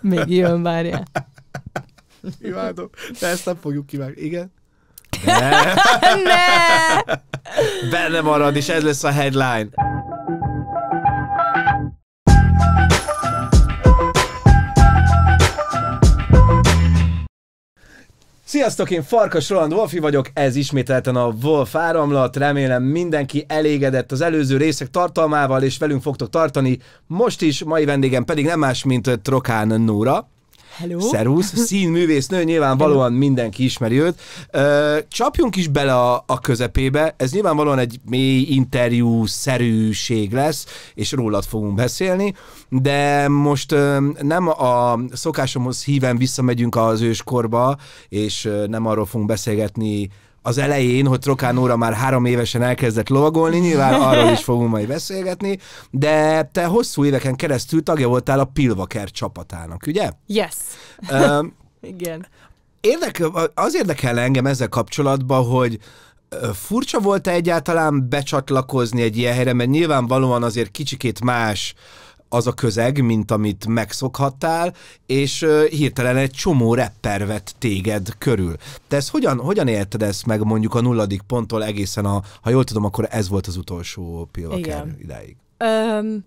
Még jön, várja. Imádom. De ezt nem fogjuk kivágni. Igen? Ne. ne! Benne marad, és ez lesz a headline. Sziasztok, én Farkas Roland Wolfi vagyok, ez ismételten a Wolf áramlat, remélem mindenki elégedett az előző részek tartalmával, és velünk fogtok tartani. Most is mai vendégem pedig nem más, mint Trokán Nóra. Hello. Szerusz, színművésznő, nyilvánvalóan mindenki ismeri őt. Csapjunk is bele a, a közepébe, ez nyilvánvalóan egy mély interjú-szerűség lesz, és rólad fogunk beszélni, de most nem a szokásomhoz híven visszamegyünk az őskorba, és nem arról fogunk beszélgetni, az elején, hogy Trokán óra már három évesen elkezdett lovagolni, nyilván arról is fogunk majd beszélgetni, de te hosszú éveken keresztül tagja voltál a Pilvaker csapatának, ugye? Yes. Um, Igen. Érdekel, az érdekel engem ezzel kapcsolatban, hogy furcsa volt-e egyáltalán becsatlakozni egy ilyen helyre, mert nyilvánvalóan azért kicsikét más uh, az a közeg, mint amit megszokhattál, és hirtelen egy csomó rapper vett téged körül. Te ezt hogyan, hogyan élted ezt meg mondjuk a nulladik ponttól egészen a, ha jól tudom, akkor ez volt az utolsó pillanat ideig. Um,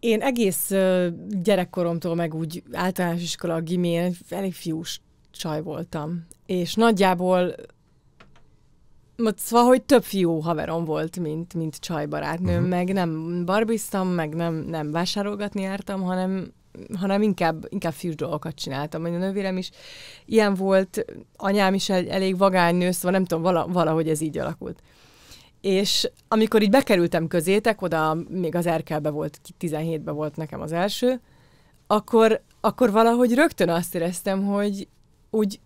én egész gyerekkoromtól, meg úgy általános iskola, a gimén elég fiús csaj voltam. És nagyjából Szóval, hogy több fiú haverom volt, mint, mint csajbarátnőm, uh-huh. Mhm. meg nem barbiztam, meg nem, nem vásárolgatni jártam, hanem, hanem inkább, inkább fiús dolgokat csináltam. A nővérem is ilyen volt, anyám is egy elég vagány nő, szóval nem tudom, vala, valahogy ez így alakult. És amikor így bekerültem közétek, oda még az Erkelbe volt, 17-ben volt nekem az első, akkor, akkor valahogy rögtön azt éreztem, hogy úgy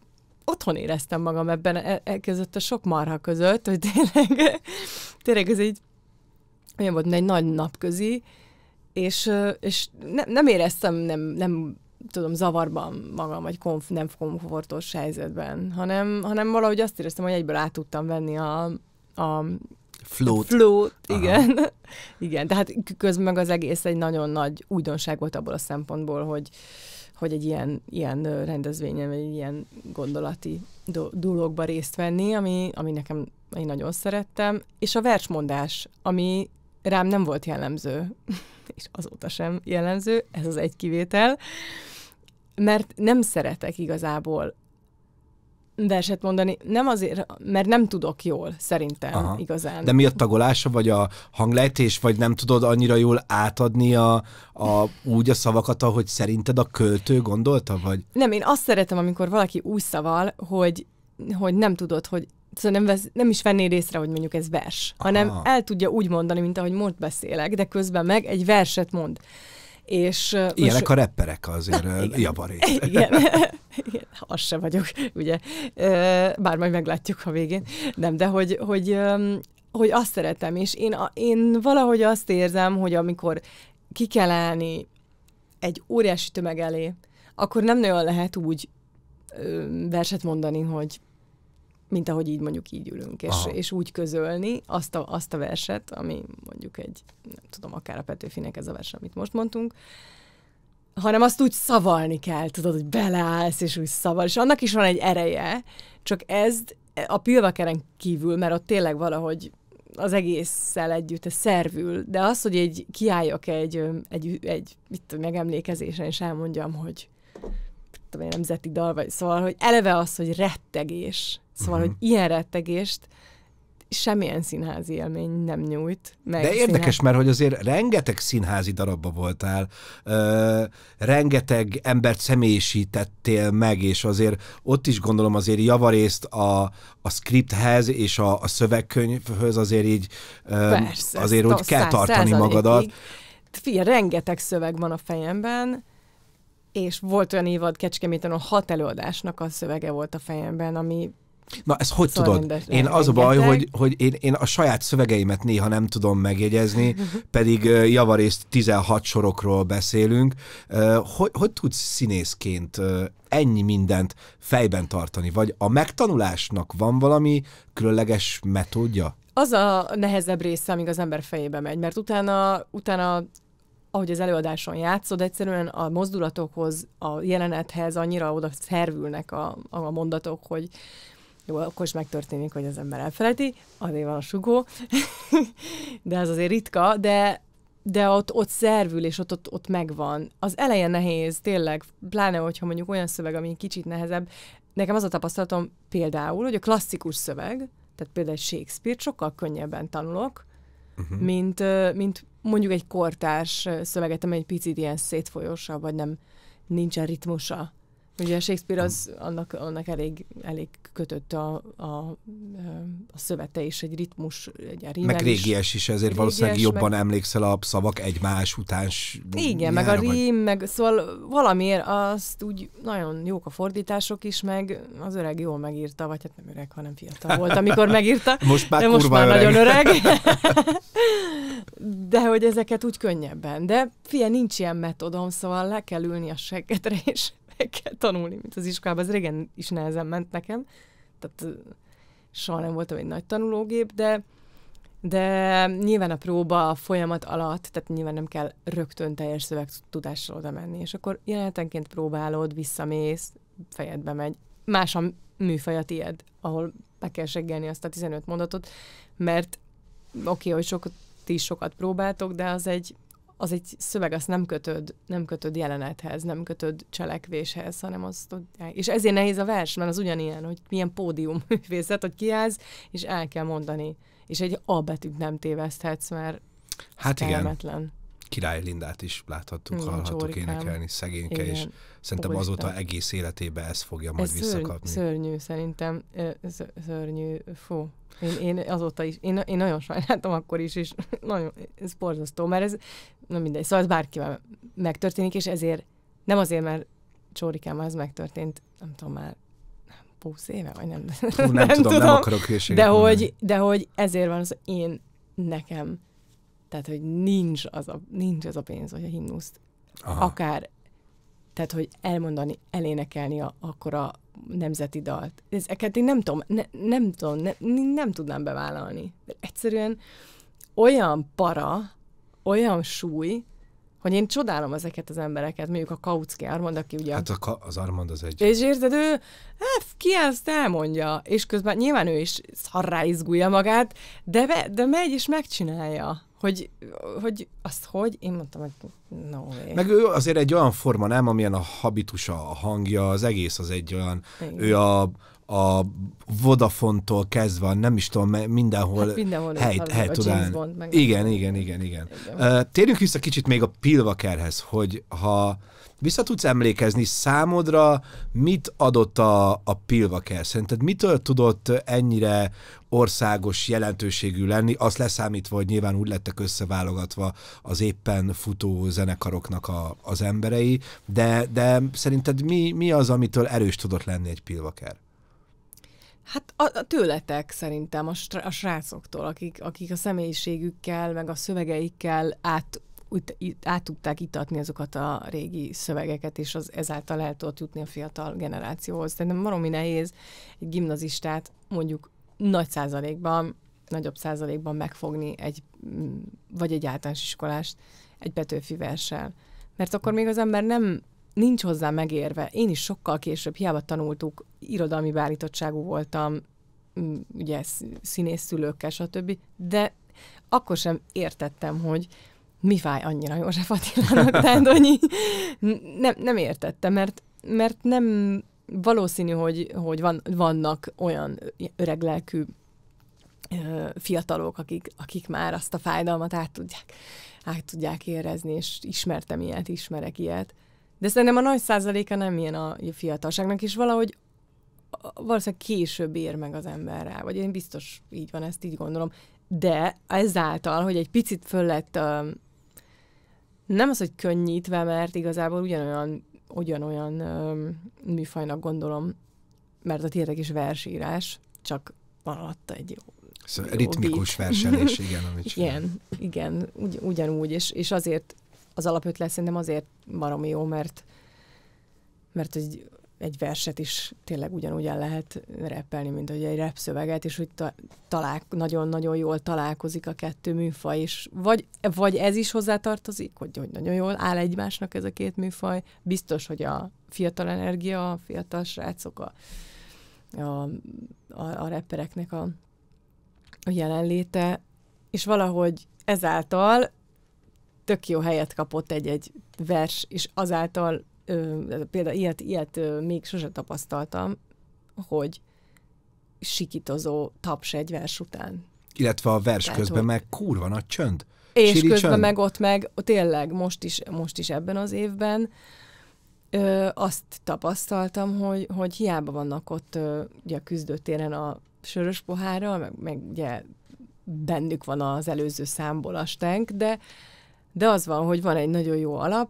otthon éreztem magam ebben, e, e, között a sok marha között, hogy tényleg, tényleg ez egy olyan volt, egy nagy napközi, és, és ne, nem éreztem, nem, nem tudom, zavarban magam, vagy konf, nem komfortos helyzetben, hanem, hanem valahogy azt éreztem, hogy egyből át tudtam venni a, a Flót. Flót, igen. Aha. igen, tehát közben meg az egész egy nagyon nagy újdonság volt abból a szempontból, hogy, hogy egy ilyen, ilyen rendezvényen, vagy egy ilyen gondolati dologba részt venni, ami, ami nekem én nagyon szerettem, és a versmondás, ami rám nem volt jellemző, és azóta sem jellemző, ez az egy kivétel, mert nem szeretek igazából verset mondani, nem azért, mert nem tudok jól, szerintem Aha. igazán. De mi a tagolása, vagy a hanglejtés, vagy nem tudod annyira jól átadni a, a, úgy a szavakat, ahogy szerinted a költő gondolta? Vagy? Nem, én azt szeretem, amikor valaki úgy szaval, hogy, hogy nem tudod, hogy szóval nem, vesz, nem is venné észre, hogy mondjuk ez vers, Aha. hanem el tudja úgy mondani, mint ahogy most beszélek, de közben meg egy verset mond. És, Ilyenek most... a repperek azért igen. javarét. Igen. igen, az se vagyok, ugye. Bár majd meglátjuk a végén. Nem, de hogy, hogy, hogy azt szeretem, és én, én valahogy azt érzem, hogy amikor ki kell állni egy óriási tömeg elé, akkor nem nagyon lehet úgy verset mondani, hogy mint ahogy így mondjuk így ülünk, és, és úgy közölni azt a, azt a verset, ami mondjuk egy, nem tudom, akár a Petőfinek ez a vers, amit most mondtunk, hanem azt úgy szavalni kell, tudod, hogy beleállsz, és úgy szaval, és annak is van egy ereje, csak ez a pilvakeren kívül, mert ott tényleg valahogy az egésszel együtt, ez szervül, de az, hogy egy kiálljak egy, egy, egy mit tudom, megemlékezésen, és elmondjam, hogy tudom én, nemzeti dal, vagy szóval, hogy eleve az, hogy rettegés. Szóval, uh-huh. hogy ilyen rettegést semmilyen színházi élmény nem nyújt. Meg De érdekes, színház... mert hogy azért rengeteg színházi darabba voltál, ö, rengeteg embert személyisítettél meg, és azért ott is gondolom azért javarészt a, a scripthez és a, a szövegkönyvhöz azért így ö, Persze, azért úgy kell tartani magadat. Figyelj, rengeteg szöveg van a fejemben, és volt olyan évad Kecskeméten, ahol hat előadásnak a szövege volt a fejemben, ami Na, ezt hogy szóval tudod? Én az a baj, hogy, hogy én, én a saját szövegeimet néha nem tudom megjegyezni, pedig javarészt 16 sorokról beszélünk. Hogy, hogy tudsz színészként ennyi mindent fejben tartani? Vagy a megtanulásnak van valami különleges metódja? Az a nehezebb része, amíg az ember fejébe megy, mert utána, utána ahogy az előadáson játszod, egyszerűen a mozdulatokhoz, a jelenethez annyira oda szervülnek a, a mondatok, hogy jó, akkor is megtörténik, hogy az ember elfeledi, azért van a sugó, de ez azért ritka, de, de ott, ott szervül, és ott, ott, ott megvan. Az elején nehéz, tényleg, pláne, hogyha mondjuk olyan szöveg, ami kicsit nehezebb. Nekem az a tapasztalatom például, hogy a klasszikus szöveg, tehát például Shakespeare sokkal könnyebben tanulok, uh-huh. mint, mint mondjuk egy kortárs szöveget, amely egy picit ilyen szétfolyósabb, vagy nem nincsen ritmusa. Ugye Shakespeare az annak, annak elég, elég kötött a, a, a szövete és egy ritmus, egy rimális, Meg régies is, ezért régies, valószínűleg jobban meg... emlékszel a szavak egymás után. Igen, meg a rím, vagy... meg szóval valamiért azt úgy nagyon jók a fordítások is, meg az öreg jól megírta, vagy hát nem öreg, hanem fiatal volt, amikor megírta. most már, de most már öreg. nagyon öreg. de hogy ezeket úgy könnyebben. De fia, nincs ilyen metodom, szóval le kell ülni a seggetre, és meg kell tanulni, mint az iskolában. Az régen is nehezen ment nekem, tehát soha nem voltam egy nagy tanulógép, de, de nyilván a próba a folyamat alatt, tehát nyilván nem kell rögtön teljes szövegtudással oda menni, és akkor jelentenként próbálod, visszamész, fejedbe megy. Más a műfaj a tied, ahol be kell seggelni azt a 15 mondatot, mert oké, okay, hogy sokat, ti sokat próbáltok, de az egy az egy szöveg, azt nem kötöd, nem kötöd jelenethez, nem kötöd cselekvéshez, hanem azt tudják. És ezért nehéz a vers, mert az ugyanilyen, hogy milyen pódium művészet, hogy kiállsz, és el kell mondani. És egy A betűt nem téveszthetsz, mert Hát igen. Király Lindát is láthattuk, Igen, mm, hallhattuk Csórikám. énekelni, szegényke, Igen. és szerintem Úristen. azóta egész életébe ezt fogja majd ez visszakapni. szörnyű, szerintem szörnyű, fú. Én, én azóta is, én, én nagyon sajnáltam akkor is, és nagyon, ez borzasztó, mert ez, nem mindegy, szóval ez bárkivel megtörténik, és ezért, nem azért, mert Csórikám ez megtörtént, nem tudom már, 20 éve, vagy nem. Hú, nem, nem tudom, tudom, nem akarok de hogy, de hogy ezért van az, én nekem tehát, hogy nincs az a, nincs az a pénz, hogy a himnuszt Aha. akár, tehát, hogy elmondani, elénekelni a, akkor a nemzeti dalt. Ezeket én nem tudom, ne, nem tudom, ne, nem tudnám bevállalni. Egyszerűen olyan para, olyan súly, hogy én csodálom ezeket az embereket, mondjuk a Kautsky Armand, aki ugye... Hát a, az Armand az egy... És érted, ő, hát, ki ezt elmondja, és közben nyilván ő is szarrá izgulja magát, de, be, de megy és megcsinálja hogy, hogy azt hogy, én mondtam, hogy no way. Meg ő azért egy olyan forma, nem, amilyen a habitusa, a hangja, az egész az egy olyan, Igen. ő a, a Vodafontól kezdve, nem is tudom, mindenhol, hát mindenhol hely, hely, hely tudán. Bond, igen, igen, igen, igen, igen. Térjünk vissza kicsit még a Pilvakerhez, hogy ha vissza tudsz emlékezni számodra, mit adott a, a Pilvaker? Szerinted mitől tudott ennyire országos jelentőségű lenni, azt leszámítva, hogy nyilván úgy lettek összeválogatva az éppen futó zenekaroknak a, az emberei, de, de szerinted mi, mi az, amitől erős tudott lenni egy Pilvaker? Hát a, a tőletek szerintem, a, str- a srácoktól, akik, akik a személyiségükkel, meg a szövegeikkel át úgy át tudták itatni azokat a régi szövegeket, és az ezáltal el tudott jutni a fiatal generációhoz. nem maromi nehéz egy gimnazistát mondjuk nagy százalékban, nagyobb százalékban megfogni egy, mm, vagy egy általános iskolást egy Petőfi verssel. Mert akkor még az ember nem nincs hozzá megérve. Én is sokkal később, hiába tanultuk, irodalmi beállítottságú voltam, mm, ugye színész szülőkkel, stb. De akkor sem értettem, hogy mi fáj annyira József Attilának? Tehát, annyi, nem, nem értette, mert, mert nem valószínű, hogy, hogy van, vannak olyan öreg lelkű fiatalok, akik, akik már azt a fájdalmat át tudják, át tudják érezni, és ismertem ilyet, ismerek ilyet. De szerintem a nagy százaléka nem ilyen a fiatalságnak, és valahogy valószínűleg később ér meg az ember rá, vagy én biztos így van, ezt így gondolom. De ezáltal, hogy egy picit föl lett nem az, hogy könnyítve, mert igazából ugyanolyan, ugyanolyan öm, műfajnak gondolom, mert a tiétek is versírás, csak van alatta egy jó Szóval jó ritmikus beat. versenés, igen, amit csinál. Igen, igen, ugy, ugyanúgy, és, és azért az alapötlet szerintem azért baromi jó, mert mert egy egy verset is tényleg ugyanúgy el lehet repelni, mint hogy egy rap szöveget, és úgy talál, nagyon-nagyon jól találkozik a kettő műfaj, és vagy, vagy ez is hozzátartozik, hogy, hogy nagyon jól áll egymásnak ez a két műfaj. Biztos, hogy a fiatal energia, a fiatal srácok, a, a, a, a rappereknek a, a jelenléte, és valahogy ezáltal tök jó helyet kapott egy-egy vers, és azáltal például ilyet, ilyet még sose tapasztaltam, hogy sikitozó taps egy vers után. Illetve a vers Tehát, közben hogy... meg kurva nagy csönd. És Siri közben csönd. meg ott meg, tényleg most is, most is ebben az évben ö, azt tapasztaltam, hogy, hogy hiába vannak ott ö, ugye a küzdőtéren a sörös pohára, meg, meg ugye bennük van az előző számból a stenk, de, de az van, hogy van egy nagyon jó alap,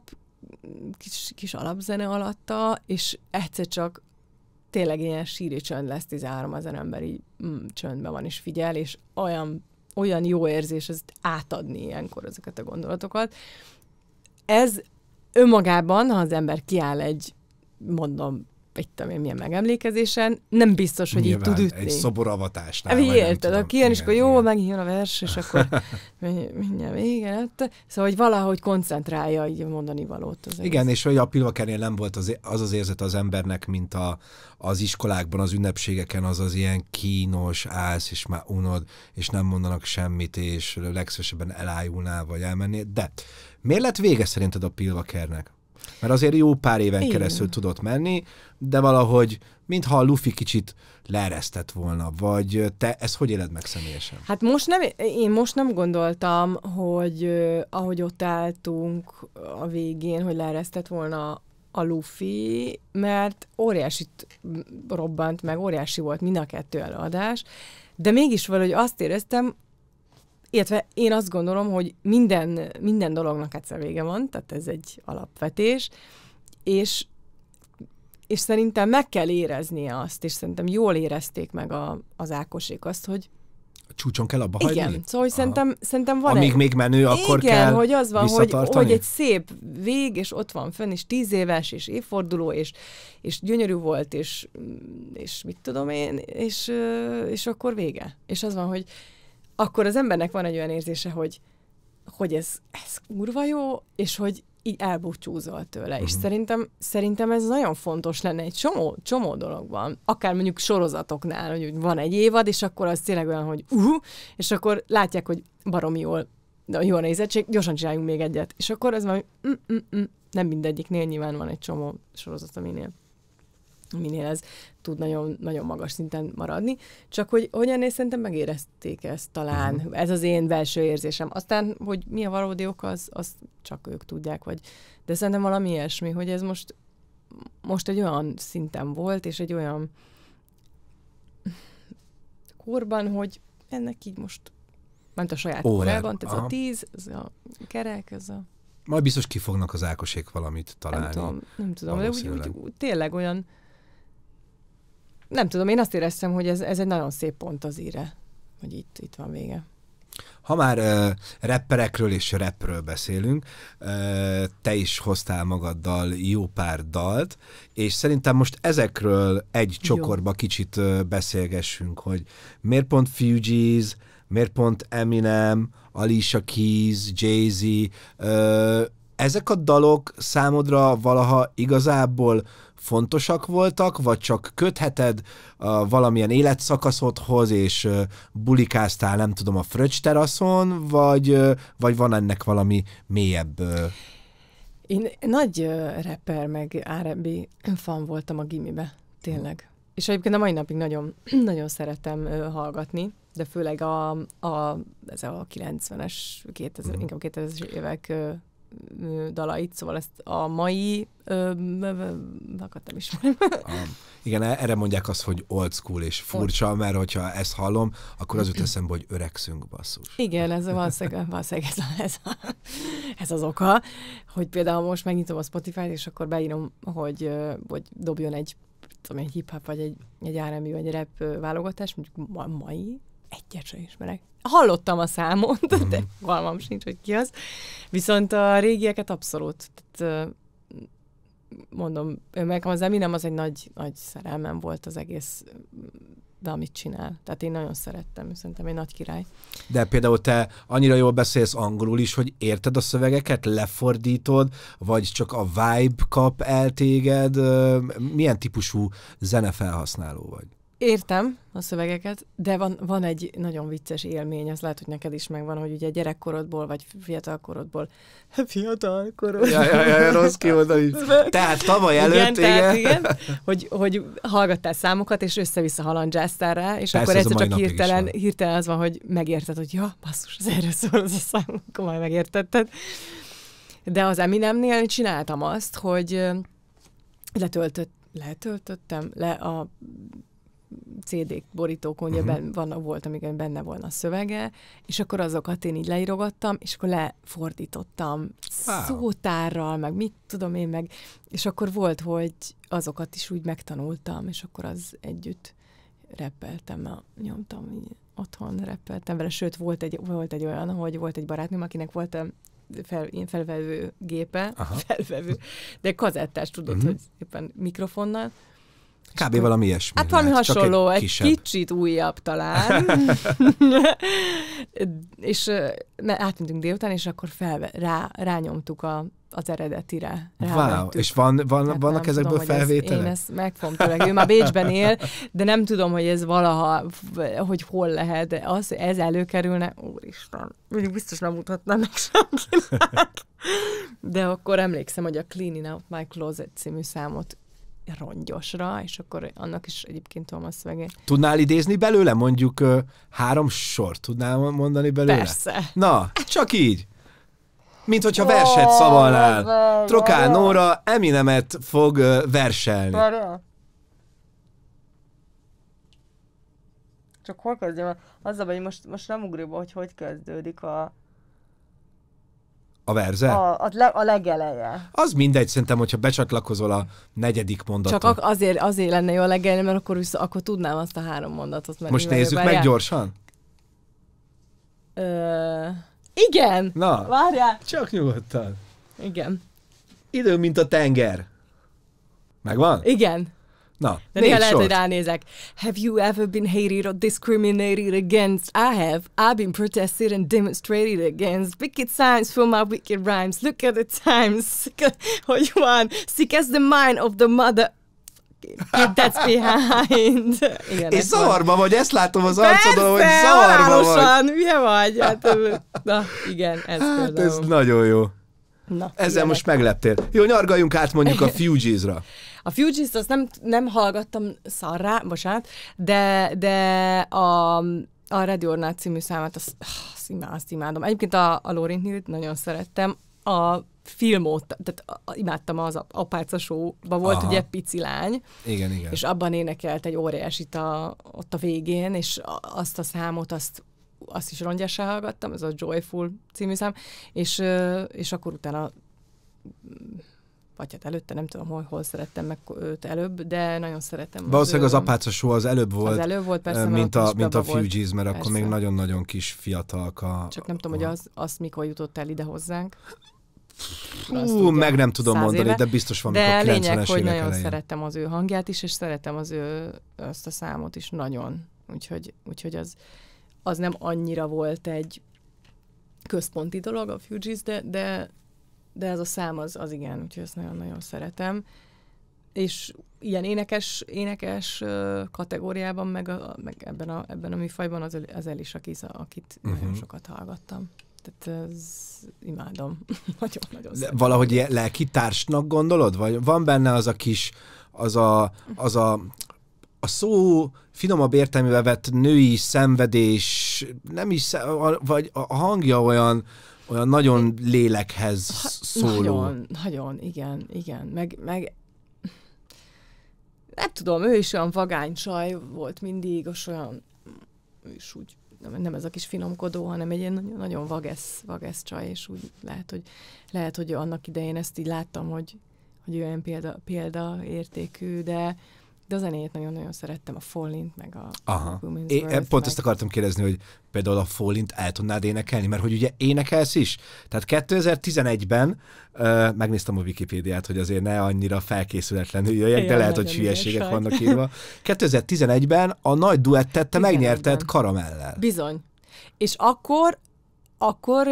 kis, kis alapzene alatta, és egyszer csak tényleg ilyen síri csönd lesz 13, az ember így mm, csöndben van és figyel, és olyan, olyan jó érzés ezt átadni ilyenkor ezeket a gondolatokat. Ez önmagában, ha az ember kiáll egy, mondom, vagy tudom én milyen megemlékezésen, nem biztos, hogy Nyilván, így tud ütni. egy szoboravatásnál. Hát, érted, aki kijön, és akkor jó, megjön a vers, és akkor mindjárt vége lett. Szóval, hogy valahogy koncentrálja így mondani valót. Az igen, egész. és hogy a pilvakernél nem volt az, az az érzet az embernek, mint a, az iskolákban, az ünnepségeken az az ilyen kínos, állsz, és már unod, és nem mondanak semmit, és legszösebben elájulnál, vagy elmennél. De miért lett vége szerinted a pilvakernek? mert azért jó pár éven Igen. keresztül tudott menni, de valahogy mintha a Luffy kicsit leeresztett volna, vagy te ezt hogy éled meg személyesen? Hát most nem, én most nem gondoltam, hogy ahogy ott álltunk a végén, hogy leeresztett volna a Luffy, mert óriási robbant meg, óriási volt mind a kettő előadás, de mégis valahogy azt éreztem, illetve én azt gondolom, hogy minden, minden dolognak egyszer vége van, tehát ez egy alapvetés, és, és szerintem meg kell éreznie azt, és szerintem jól érezték meg a, az Ákosék azt, hogy a csúcson kell abba hagyni? Igen, szóval hogy szerintem, szerintem van Amíg egy... még menő, akkor igen, kell hogy az van, hogy, hogy egy szép vég, és ott van fönn, és tíz éves, és évforduló, és, és gyönyörű volt, és, és mit tudom én, és, és akkor vége. És az van, hogy akkor az embernek van egy olyan érzése, hogy, hogy ez, ez kurva jó, és hogy így elbúcsúzol tőle. Uh-huh. És mhm. szerintem, szerintem ez nagyon fontos lenne egy csomó, csomó dologban. Akár mondjuk sorozatoknál, hogy van egy évad, és akkor az tényleg olyan, hogy uh, és akkor látják, hogy barom jól, de jó a nézettség, gyorsan csináljunk még egyet. És akkor ez van, hogy mm, mm, mm. nem mindegyiknél nyilván van egy csomó sorozat, aminél minél ez tud nagyon, nagyon magas szinten maradni. Csak hogy hogyan és szerintem megérezték ezt talán. Uh-huh. Ez az én belső érzésem. Aztán, hogy mi a valódi ok, az, az csak ők tudják. Vagy... De szerintem valami ilyesmi, hogy ez most, most egy olyan szinten volt, és egy olyan korban, hogy ennek így most ment a saját korában, ez a tíz, ez a kerek, ez a... Majd biztos kifognak az Ákosék valamit találni. Nem tudom, nem tudom de úgy, úgy, úgy, tényleg olyan, nem tudom, én azt éreztem, hogy ez, ez egy nagyon szép pont az íre, hogy itt, itt van vége. Ha már uh, rapperekről és repről beszélünk, uh, te is hoztál magaddal jó pár dalt, és szerintem most ezekről egy csokorba jó. kicsit uh, beszélgessünk, hogy miért pont Fugees, miért pont Eminem, Alicia Keys, Jay-Z, uh, ezek a dalok számodra valaha igazából uh, fontosak voltak, vagy csak kötheted a valamilyen életszakaszodhoz, és bulikáztál, nem tudom, a fröccs teraszon, vagy, vagy van ennek valami mélyebb én nagy rapper, meg R&B fan voltam a gimibe, tényleg. És egyébként a mai napig nagyon, nagyon szeretem hallgatni, de főleg a, a, ez a 90-es, 2000, mm. inkább 2000-es évek dalait, szóval ezt a mai akartam is. Igen, e-, erre mondják azt, hogy old school és furcsa, old. mert hogyha ezt hallom, akkor az jut eszembe, hogy öregszünk basszus. Igen, ez valószínűleg, valószínűleg ez, a, ez, ez az oka, hogy például most megnyitom a Spotify-t, és akkor beírom, hogy, hogy dobjon egy tudom, egy hip-hop, vagy egy, egy R&B, vagy egy rap válogatás, mondjuk mai egyet sem ismerek. Hallottam a számot, de valamam mhm. sincs, hogy ki az. Viszont a régieket abszolút. Tehát, mondom, nekem az Eminem az egy nagy, nagy szerelmem volt az egész de amit csinál. Tehát én nagyon szerettem, szerintem egy nagy király. De például te annyira jól beszélsz angolul is, hogy érted a szövegeket, lefordítod, vagy csak a vibe kap el téged? Milyen típusú zenefelhasználó vagy? Értem a szövegeket, de van, van egy nagyon vicces élmény, az lehet, hogy neked is megvan, hogy ugye gyerekkorodból, vagy fiatalkorodból. Fiatalkorod. Ja, ja, ja, rossz kioldani. tehát tavaly előtt, igen. Tehát, igen. igen hogy, hogy hallgattál számokat, és össze-vissza halandzsáztál rá, és Persze, akkor egyszer csak hirtelen, hirtelen az van, hogy megérted, hogy ja, basszus, az erről szól az a szám, akkor majd megértetted. De az Eminemnél csináltam azt, hogy letöltött letöltöttem le a CD borítókon, uh-huh. Mhm. ben, van, volt, amíg benne volna a szövege, és akkor azokat én így leírogattam, és akkor lefordítottam wow. szótárral, meg mit tudom én, meg, és akkor volt, hogy azokat is úgy megtanultam, és akkor az együtt repeltem, nyomtam így otthon repeltem vele, sőt volt egy, volt egy olyan, hogy volt egy barátnőm, akinek volt fel, ilyen felvevő gépe, Aha. felvevő, de kazettás tudod, uh-huh. hogy éppen mikrofonnal, Kb. valami ilyesmi. Hát valami hasonló, egy, egy kicsit újabb talán. és átmentünk délután, és akkor fel, rá, rányomtuk a, az eredetire. Wow, és van, van, hát vannak ezekből tudom, felvételek? Ez, én ezt megfogom tőleg. Ő már Bécsben él, de nem tudom, hogy ez valaha, hogy hol lehet. De az, ez előkerülne, úristen, mondjuk biztos nem mutatnám meg senkinek. De akkor emlékszem, hogy a Cleaning Out My Closet című számot rongyosra, és akkor annak is egyébként tudom a szövegét. Tudnál idézni belőle? Mondjuk három sort tudnál mondani belőle? Persze. Na, csak így. Mint hogyha verset szavalnál. Trokán Nóra Eminemet fog verselni. Csak hol kezdjem? Az hogy most, most nem ugriba, hogy hogy kezdődik a a verze? A, a, le, a legeleje. Az mindegy, szerintem, hogyha becsatlakozol a negyedik mondatot. Csak azért, azért lenne jó a legeleje, mert akkor, vissza, akkor tudnám azt a három mondatot. Mert Most nézzük meg gyorsan. Ö, igen! Na, várjál! Csak nyugodtan. Igen. Idő, mint a tenger. Megvan? Igen. Na, De néha lehet, sort. hogy ránézek. Have you ever been hated or discriminated against? I have. I've been protested and demonstrated against. Wicked signs for my wicked rhymes. Look at the times. hogy van. Sick as the mind of the mother Get that's behind. Igen, és zavarba van. vagy, ezt látom az arcodon, hogy zavarba vagy. hülye vagy. Hát, na, igen, ez hát például. ez nagyon jó. Na, Ezzel ilyenek. most megleptél. Jó, nyargaljunk át mondjuk a Fugees-ra. A Fugees-t azt nem, nem hallgattam szarrá, bocsánat, de, de a, a Red Ornát című számát, azt, azt, imádom, azt imádom. Egyébként a, a Lorin Nilit nagyon szerettem. A filmot, tehát imádtam az apáca showba volt Aha. ugye pici lány. Igen, igen. És abban énekelt egy óriásit a, ott a végén, és azt a számot, azt azt is rongyásra hallgattam, ez a Joyful című szám, és, és akkor utána vagy hát előtte, nem tudom, hol, hol szerettem meg őt előbb, de nagyon szeretem. Valószínűleg az, az apáca show az előbb volt, az előbb volt persze, mint, a, mint a Fugees, mert persze. akkor még nagyon-nagyon kis fiatalka. Csak nem tudom, hogy az, az mikor jutott el ide hozzánk. tudja, meg nem tudom mondani, éve. de biztos van, de mikor lényeg, hogy nagyon elején. szerettem az ő hangját is, és szeretem az ő azt a számot is nagyon. Úgyhogy, úgyhogy az, az nem annyira volt egy központi dolog a Fugees, de, de de ez a szám az, az igen, úgyhogy ezt nagyon-nagyon szeretem. És ilyen énekes, énekes kategóriában, meg, a, meg ebben, a, ebben a műfajban az, az el is, akit uh-huh. nagyon mhm. sokat hallgattam. Tehát ez, imádom. Nagyon-nagyon De Valahogy ilyen lelki társnak gondolod? Vagy van benne az a kis, az a, az a, a szó finomabb értelmével vett női szenvedés, nem is, vagy a hangja olyan, olyan nagyon lélekhez szóló. Nagyon, nagyon, igen, igen. Meg, meg nem tudom, ő is olyan vagány csaj volt mindig, és olyan, ő is úgy, nem, nem ez a kis finomkodó, hanem egy ilyen nagyon, nagyon vagesz, vagesz csaj, és úgy lehet, hogy, lehet, hogy annak idején ezt így láttam, hogy, hogy olyan példa, példaértékű, de, de a zenéjét nagyon-nagyon szerettem, a Fallint, meg a Aha. Women's é, Pont meg... ezt akartam kérdezni, hogy például a Fallint el tudnád énekelni, mert hogy ugye énekelsz is. Tehát 2011-ben uh, megnéztem a Wikipédiát, hogy azért ne annyira felkészületlenül jöjjek, de lehet, hogy hülyeségek vannak írva. 2011-ben a nagy duettet te megnyerted karamellel. Bizony. És akkor, akkor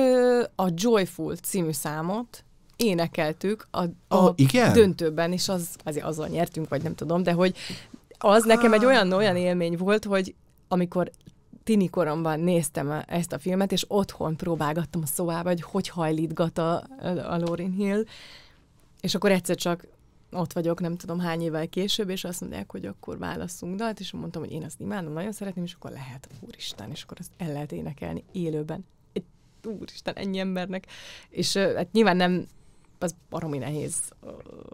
a Joyful című számot énekeltük a, a oh, igen? döntőben, és az, azért azon nyertünk, vagy nem tudom, de hogy az nekem egy ah. olyan, olyan élmény volt, hogy amikor tini koromban néztem ezt a filmet, és otthon próbálgattam a szobába, hogy hogy hajlítgat a, a Lauryn Hill, és akkor egyszer csak ott vagyok, nem tudom hány évvel később, és azt mondják, hogy akkor válaszunk dalt, és mondtam, hogy én azt imádom, nagyon szeretném, és akkor lehet, úristen, és akkor azt el lehet énekelni élőben. Egy, úristen, ennyi embernek. És hát nyilván nem az baromi nehéz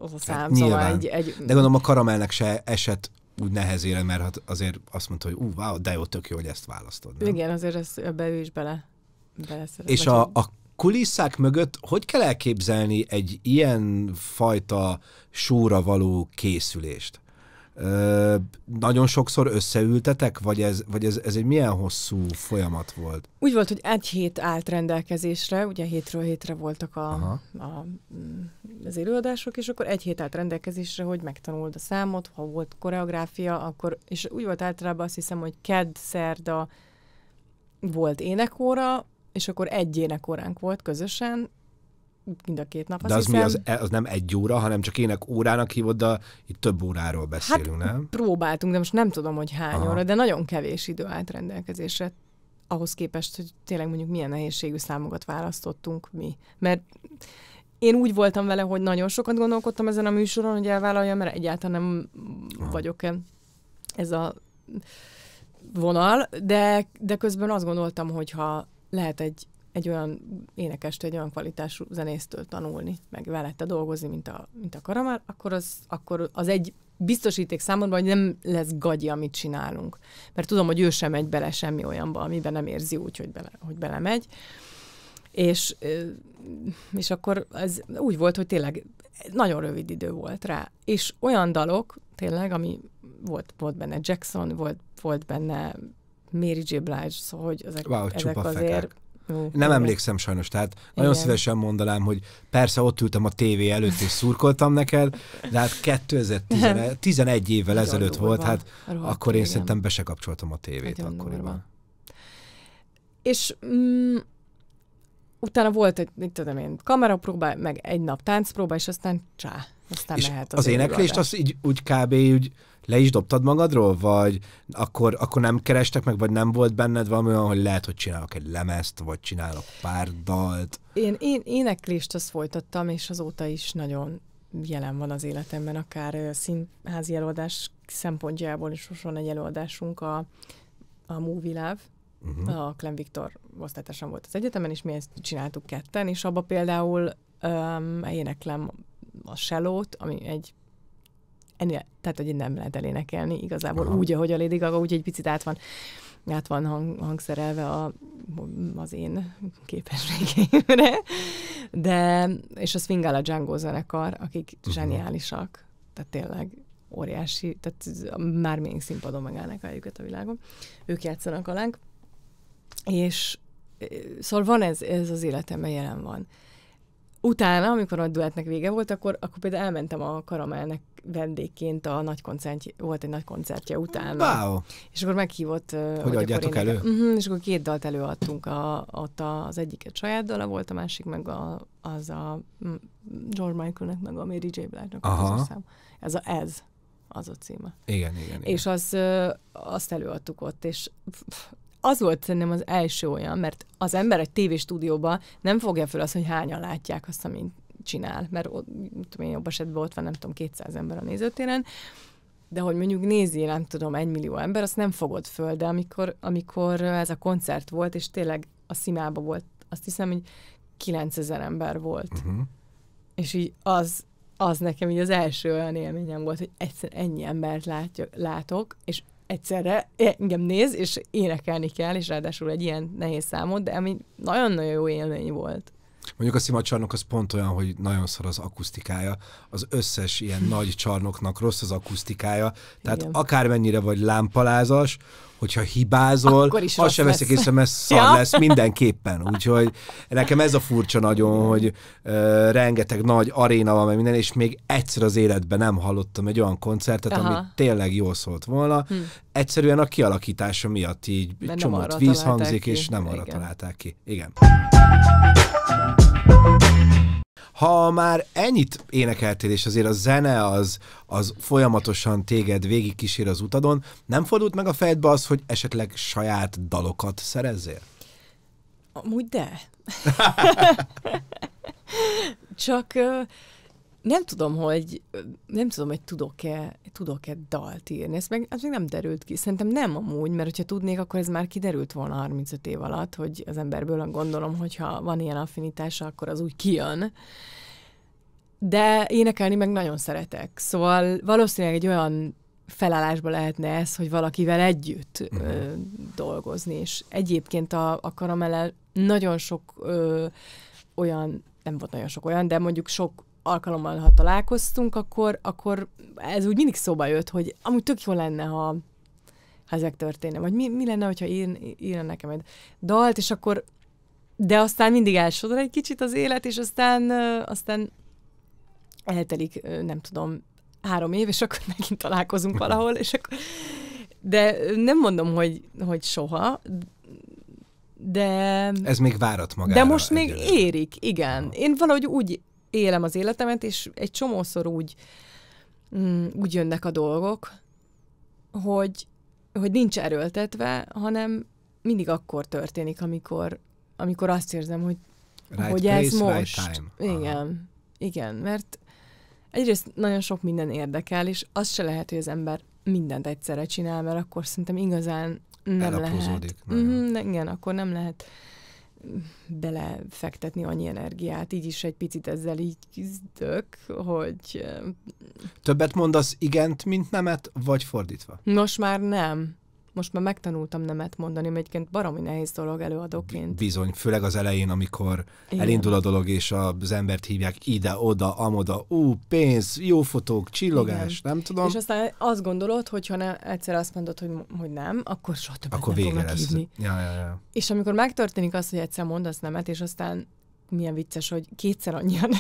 hát szám, hát, szóval egy, egy... De gondolom a karamellnek se esett úgy nehezére, mert hát azért azt mondta, hogy ú, wow, de jó, tök jó, hogy ezt választod. Nem? Igen, azért ez, ebbe ő is bele. bele És a, a kulisszák mögött hogy kell elképzelni egy ilyen fajta sóra való készülést? nagyon sokszor összeültetek, vagy, ez, vagy ez, ez egy milyen hosszú folyamat volt? Úgy volt, hogy egy hét állt rendelkezésre, ugye hétről hétre voltak a, a, mm, az előadások, és akkor egy hét állt rendelkezésre, hogy megtanuld a számot, ha volt koreográfia, akkor, és úgy volt általában azt hiszem, hogy kedd, szerda volt énekóra, és akkor egy énekóránk volt közösen, mind a két nap. De az hiszem, mi, e- az, az nem egy óra, hanem csak ének órának hívod, de itt több óráról beszélünk, hát, nem? próbáltunk, de most nem tudom, hogy hány Aha. óra, de nagyon kevés idő állt rendelkezésre ahhoz képest, hogy tényleg mondjuk milyen nehézségű számokat választottunk mi. Mert én úgy voltam vele, hogy nagyon sokat gondolkodtam ezen a műsoron, hogy elvállaljam, mert egyáltalán nem Aha. vagyok ez a vonal, de, de közben azt gondoltam, hogy ha lehet egy egy olyan énekest, egy olyan kvalitású zenésztől tanulni, meg velette dolgozni, mint a, mint a karamár, akkor az, akkor az egy biztosíték számomra, hogy nem lesz gagyi, amit csinálunk. Mert tudom, hogy ő sem megy bele semmi olyanba, amiben nem érzi úgy, hogy, bele, hogy belemegy. És, és akkor ez úgy volt, hogy tényleg nagyon rövid idő volt rá. És olyan dalok, tényleg, ami volt, volt benne Jackson, volt, volt benne Mary J. Blige, szóval hogy ezek, wow, ezek azért... Fekek. Jó, nem jó. emlékszem sajnos, tehát Igen. nagyon szívesen mondanám, hogy persze ott ültem a tévé előtt és szurkoltam neked, de hát 2011 évvel Igen. ezelőtt Igen. volt, hát Rohadt, akkor én igen. szerintem be se kapcsoltam a tévét Igen. akkoriban. És mm, utána volt egy, mit tudom én, kamerapróba, meg egy nap táncpróba, és aztán csá. Aztán és mehet az, az éneklést, azt így úgy kb. úgy le is dobtad magadról, vagy akkor, akkor nem kerestek meg, vagy nem volt benned valami olyan, hogy lehet, hogy csinálok egy lemezt, vagy csinálok pár dalt? Én, én éneklést azt folytattam, és azóta is nagyon jelen van az életemben, akár színházi előadás szempontjából is most van egy előadásunk a, a Movie Love, uh-huh. a Klem Viktor osztálytársam volt az egyetemen, és mi ezt csináltuk ketten, és abba például um, éneklem a selót, ami egy ennél, tehát hogy nem lehet elénekelni igazából Aha. úgy, ahogy a Lady Gaga, úgy egy picit át van, át van hang, hangszerelve a, az én képességeimre, de, és a Swingala a Django zenekar, akik uh-huh. zseniálisak, tehát tényleg óriási, tehát már még színpadon megállnak őket a világon. Ők játszanak alánk, és szóval van ez, ez az életemben jelen van utána, amikor a duettnek vége volt, akkor, akkor például elmentem a Karamelnek vendégként a nagy koncertje, volt egy nagy koncertje utána. Wow. És akkor meghívott. Hogy, hogy adjátok elő? Uh-huh, és akkor két dalt előadtunk, a, ott az egyiket saját dala volt, a másik meg a, az a George Michaelnek, meg a Mary J. Blige-nak az Ez a Ez az a címe. Igen, igen, igen. És az, azt előadtuk ott, és az volt szerintem az első olyan, mert az ember egy tévéstúdióban nem fogja fel azt, hogy hányan látják azt, amit csinál, mert ott, tudom én, jobb esetben ott van, nem tudom, 200 ember a nézőtéren, de hogy mondjuk nézi, nem tudom, egy millió ember, azt nem fogod föl, de amikor, amikor ez a koncert volt, és tényleg a szimába volt, azt hiszem, hogy 9000 ember volt. Uh-huh. És így az, az nekem így az első olyan élményem volt, hogy egyszer ennyi embert látja, látok, és egyszerre eh, engem néz, és énekelni kell, és ráadásul egy ilyen nehéz számot, de ami nagyon-nagyon jó élmény volt. Mondjuk a sima csarnok az pont olyan, hogy nagyon szar az akusztikája. Az összes ilyen nagy csarnoknak rossz az akusztikája. Tehát Igen. akármennyire vagy lámpalázas, hogyha hibázol, is azt sem veszek észre, mert szar ja. lesz mindenképpen. Úgyhogy nekem ez a furcsa nagyon, hogy uh, rengeteg nagy aréna van, meg minden, és még egyszer az életben nem hallottam egy olyan koncertet, Aha. ami tényleg jól szólt volna. Hm. Egyszerűen a kialakítása miatt így csomót víz hangzik, ki. és nem arra Igen. találták ki. Igen. Ha már ennyit énekeltél, és azért a zene az, az folyamatosan téged végigkísér az utadon, nem fordult meg a fejedbe az, hogy esetleg saját dalokat szerezzél? Amúgy de. Csak nem tudom, hogy nem tudom, hogy tudok-e, tudok-e dalt írni. Ez meg, az még nem derült ki. Szerintem nem amúgy, mert hogyha tudnék, akkor ez már kiderült volna 35 év alatt, hogy az emberből gondolom, hogyha van ilyen affinitása, akkor az úgy kijön. De énekelni meg nagyon szeretek. Szóval valószínűleg egy olyan felállásba lehetne ez, hogy valakivel együtt uh-huh. ö, mhm. dolgozni. És egyébként a, a karamellel nagyon sok ö, olyan, nem volt nagyon sok olyan, de mondjuk sok alkalommal, ha találkoztunk, akkor, akkor ez úgy mindig szóba jött, hogy amúgy tök jó lenne, ha, ha ezek történne. Vagy mi, mi lenne, hogyha ír, írna nekem egy dalt, és akkor de aztán mindig elsodor egy kicsit az élet, és aztán, aztán eltelik, nem tudom, három év, és akkor megint találkozunk mhm. valahol, és akkor... De nem mondom, hogy, hogy soha, de... Ez még várat magára. De most még egyelőre. érik, igen. Én valahogy úgy élem az életemet, és egy csomószor úgy, mm, úgy jönnek a dolgok, hogy, hogy nincs erőltetve, hanem mindig akkor történik, amikor, amikor azt érzem, hogy, right hogy place, ez most. Right time. Igen, Aha. igen, mert egyrészt nagyon sok minden érdekel, és az se lehet, hogy az ember mindent egyszerre csinál, mert akkor szerintem igazán nem lehet. Nem. Mhm, mm, igen, akkor nem lehet belefektetni annyi energiát, így is egy picit ezzel így küzdök, hogy... Többet mondasz igent, mint nemet, vagy fordítva? Most már nem most már megtanultam nemet mondani, mert egyébként baromi nehéz dolog előadóként. Bizony, főleg az elején, amikor Igen. elindul a dolog, és az embert hívják ide-oda, amoda, ú, pénz, jó fotók, csillogás, Igen. nem tudom. És aztán azt gondolod, hogy ha ne, egyszer azt mondod, hogy, hogy nem, akkor soha többet akkor nem vége fognak lesz. hívni. Ja, ja, ja. És amikor megtörténik az, hogy egyszer mondasz nemet, és aztán milyen vicces, hogy kétszer annyian,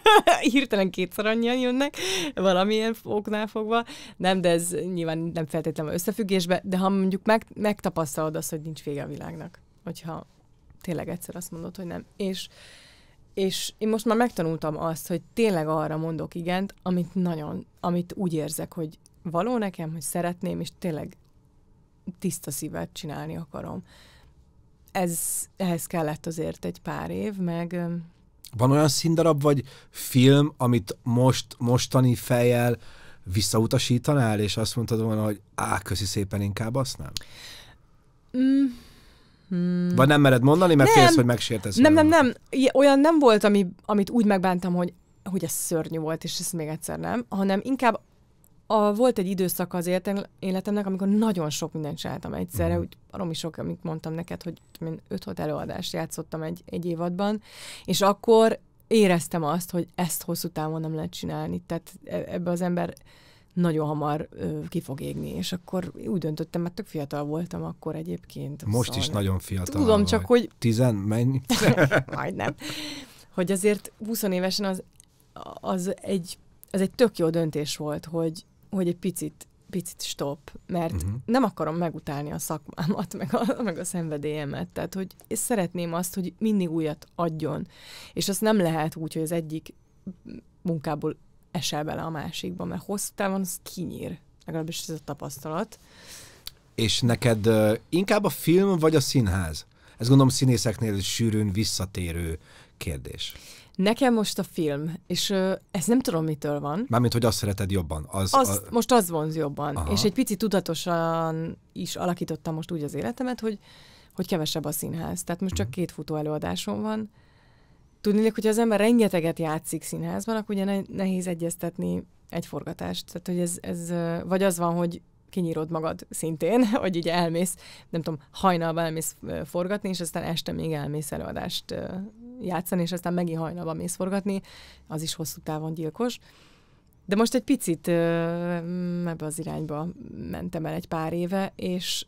hirtelen kétszer annyian jönnek, valamilyen oknál fogva. Nem, de ez nyilván nem feltétlenül összefüggésbe, de ha mondjuk meg, megtapasztalod azt, hogy nincs vége a világnak, hogyha tényleg egyszer azt mondod, hogy nem. És, és én most már megtanultam azt, hogy tényleg arra mondok igent, amit nagyon, amit úgy érzek, hogy való nekem, hogy szeretném, és tényleg tiszta szívet csinálni akarom ez, ehhez kellett azért egy pár év, meg... Van olyan színdarab, vagy film, amit most, mostani fejjel visszautasítanál, és azt mondtad volna, hogy á, köszi szépen, inkább azt nem? Mm. Hmm. Vagy nem mered mondani, mert félsz, hogy megsértesz. Nem, nem, nem, nem. Olyan nem volt, ami, amit úgy megbántam, hogy hogy ez szörnyű volt, és ez még egyszer nem, hanem inkább a, volt egy időszak az életem, életemnek, amikor nagyon sok mindent csináltam egyszerre, mm. úgy arom is sok, amit mondtam neked, hogy 5-6 előadást játszottam egy, egy évadban, és akkor éreztem azt, hogy ezt hosszú távon nem lehet csinálni. Tehát e, ebbe az ember nagyon hamar ö, ki fog égni, és akkor úgy döntöttem, mert tök fiatal voltam akkor egyébként. Most szóval is nem. nagyon fiatal Tudom vagy. csak, hogy... Tizen, majd Majdnem. Hogy azért 20 évesen az, az egy az egy tök jó döntés volt, hogy, hogy egy picit, picit stop, mert uh-huh. nem akarom megutálni a szakmámat, meg a, meg a szenvedélyemet. Tehát, hogy és szeretném azt, hogy mindig újat adjon. És azt nem lehet úgy, hogy az egyik munkából esel bele a másikba, mert hosszú távon az kinyír. Legalábbis ez a tapasztalat. És neked uh, inkább a film vagy a színház? Ez gondolom színészeknél sűrűn visszatérő kérdés. Nekem most a film, és ö, ezt nem tudom mitől van. Mármint, hogy azt szereted jobban. Az, az, a... Most az vonz jobban. Aha. És egy picit tudatosan is alakítottam most úgy az életemet, hogy, hogy kevesebb a színház. Tehát most csak mhm. két futó előadásom van. Tudni, hogy az ember rengeteget játszik színházban, akkor ugye nehéz egyeztetni egy forgatást. Tehát, hogy ez, ez vagy az van, hogy kinyírod magad szintén, hogy ugye elmész, nem tudom, hajnalban elmész forgatni, és aztán este még elmész előadást játszani, és aztán megint hajnalban mész forgatni, az is hosszú távon gyilkos. De most egy picit mm, ebbe az irányba mentem el egy pár éve, és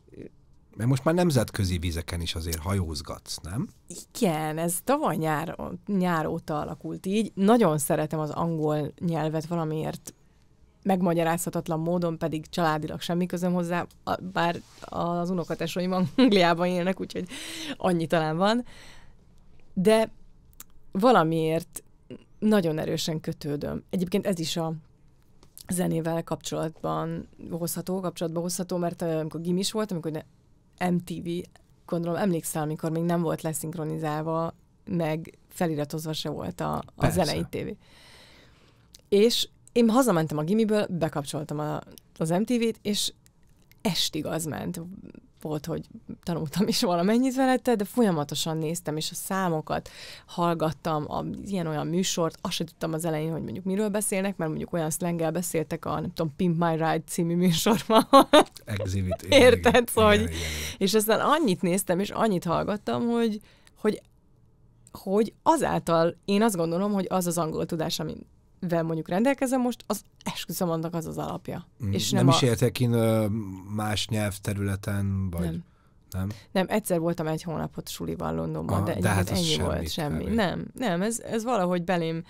mert most már nemzetközi vizeken is azért hajózgatsz, nem? Igen, ez tavaly nyár, nyár óta alakult így. Nagyon szeretem az angol nyelvet valamiért megmagyarázhatatlan módon, pedig családilag semmi közöm hozzá, bár az unokatesóim Angliában élnek, úgyhogy annyi talán van de valamiért nagyon erősen kötődöm. Egyébként ez is a zenével kapcsolatban hozható, kapcsolatban hozható, mert amikor gimis volt, amikor MTV, gondolom emlékszel, amikor még nem volt leszinkronizálva, meg feliratozva se volt a, a zenei tévé. És én hazamentem a gimiből, bekapcsoltam a, az MTV-t, és estig az ment, volt, hogy tanultam is valamennyit velette, de folyamatosan néztem, és a számokat hallgattam, a, ilyen-olyan műsort, azt sem tudtam az elején, hogy mondjuk miről beszélnek, mert mondjuk olyan szlengel beszéltek a, nem tudom, Pimp My Ride című műsorban. Exhibit. Érted, hogy... Igen, igen. És aztán annyit néztem, és annyit hallgattam, hogy, hogy hogy azáltal én azt gondolom, hogy az az angol tudás, ami amivel mondjuk rendelkezem most, az esküszöm annak az az alapja. Mm, és nem, nem a... is értek én más nyelvterületen, vagy... Nem. Nem? nem, egyszer voltam egy hónapot sulival Londonban, Aha, de, de hát ennyi volt, semmi. semmi. Nem, nem, ez, ez valahogy belém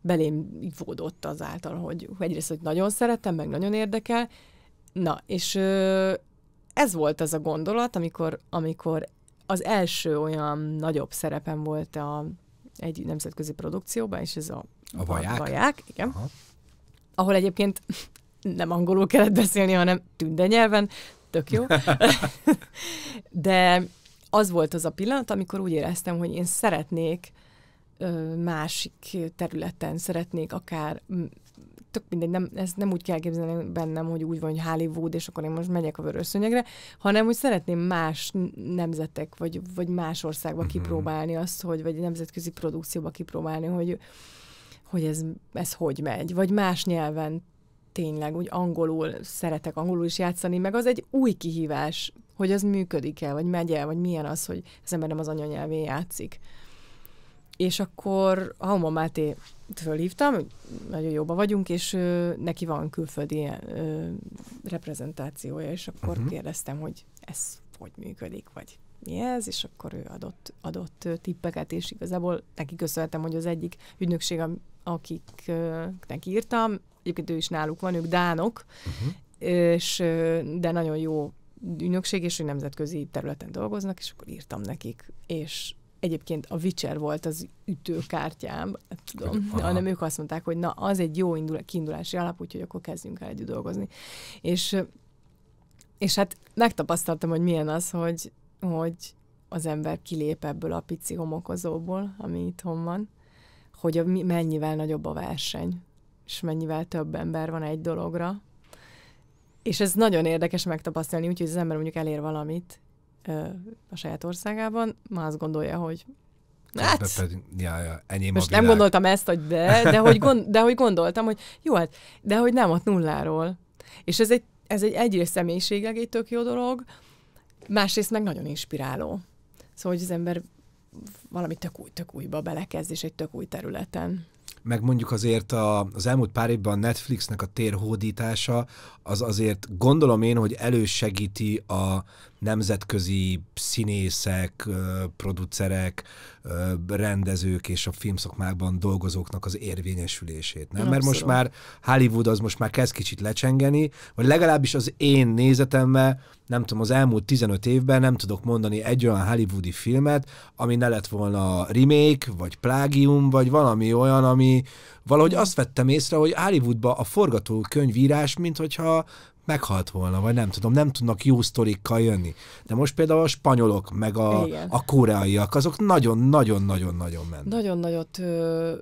belém vódott azáltal, hogy egyrészt, hogy nagyon szeretem, meg nagyon érdekel. Na, és ez volt az a gondolat, amikor, amikor az első olyan nagyobb szerepem volt a, egy nemzetközi produkcióban, és ez a a vaják? A vaják, igen. Aha. Ahol egyébként nem angolul kellett beszélni, hanem tünde nyelven, tök jó. De az volt az a pillanat, amikor úgy éreztem, hogy én szeretnék másik területen, szeretnék akár tök mindegy, nem, ez nem úgy kell képzelni bennem, hogy úgy van, hogy Hollywood, és akkor én most megyek a vörös hanem hogy szeretném más nemzetek, vagy, vagy más országba mhm. kipróbálni azt, hogy, vagy nemzetközi produkcióba kipróbálni, hogy, hogy ez, ez hogy megy, vagy más nyelven tényleg úgy angolul szeretek angolul is játszani, meg az egy új kihívás, hogy az működik-e, vagy megy el, vagy milyen az, hogy az ember nem az anyanyelvén játszik. És akkor Hauma Máté fölhívtam, hogy nagyon jóba vagyunk, és ö, neki van külföldi ö, reprezentációja, és akkor uh-huh. kérdeztem, hogy ez hogy működik, vagy mi ez, és akkor ő adott, adott tippeket, és igazából neki köszönhetem, hogy az egyik ügynökség, akiknek írtam, egyébként ő is náluk van, ők dánok, uh-huh. és, de nagyon jó ügynökség, és hogy nemzetközi területen dolgoznak, és akkor írtam nekik, és egyébként a Witcher volt az ütőkártyám, tudom, Aha. hanem ők azt mondták, hogy na, az egy jó indul- kiindulási alap, úgyhogy akkor kezdjünk el együtt dolgozni. És, és hát megtapasztaltam, hogy milyen az, hogy, hogy az ember kilép ebből a pici homokozóból, ami itthon van, hogy a, mennyivel nagyobb a verseny, és mennyivel több ember van egy dologra. És ez nagyon érdekes megtapasztalni, úgyhogy az ember mondjuk elér valamit ö, a saját országában, ma azt gondolja, hogy Hát, de hát, pedig, hát, ja, ja, enyém most nem gondoltam ezt, hogy de, de hogy, gond, de hogy gondoltam, hogy jó, hát, de hogy nem ott nulláról. És ez egy, ez egy egyrészt személyiségleg egy tök jó dolog, másrészt meg nagyon inspiráló. Szóval, hogy az ember valami tök új, tök újba belekezd, és egy tök új területen meg mondjuk azért a, az elmúlt pár évben a Netflixnek a térhódítása, az azért gondolom én, hogy elősegíti a nemzetközi színészek, producerek, rendezők és a filmszakmában dolgozóknak az érvényesülését. Nem? Mert most már Hollywood az most már kezd kicsit lecsengeni, vagy legalábbis az én nézetemmel, nem tudom, az elmúlt 15 évben nem tudok mondani egy olyan hollywoodi filmet, ami ne lett volna remake, vagy plágium, vagy valami olyan, ami valahogy azt vettem észre, hogy Hollywoodban a forgatókönyvírás, mint hogyha meghalt volna, vagy nem tudom, nem tudnak jó sztorikkal jönni. De most például a spanyolok, meg a, a koreaiak, azok nagyon-nagyon-nagyon-nagyon mennek. Nagyon nagyot ö,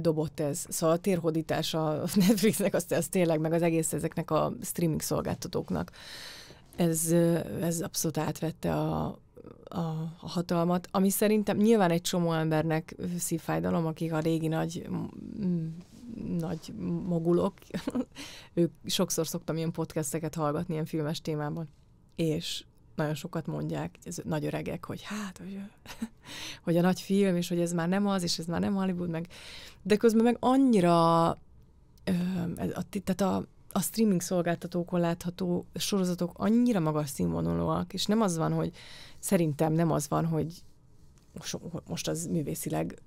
dobott ez. Szóval a térhódítás a Netflixnek, az, az tényleg, meg az egész ezeknek a streaming szolgáltatóknak. Ez, ez abszolút átvette a, a, a hatalmat, ami szerintem nyilván egy csomó embernek szívfájdalom, akik a régi nagy nagy mogulok, ők sokszor szoktam ilyen podcasteket hallgatni ilyen filmes témában, és nagyon sokat mondják, ez nagy öregek, hogy hát, hogy, hogy a nagy film, és hogy ez már nem az, és ez már nem Hollywood, meg, de közben meg annyira, ö, a, tehát a, a streaming szolgáltatókon látható sorozatok annyira magas színvonalúak, és nem az van, hogy szerintem nem az van, hogy most az művészileg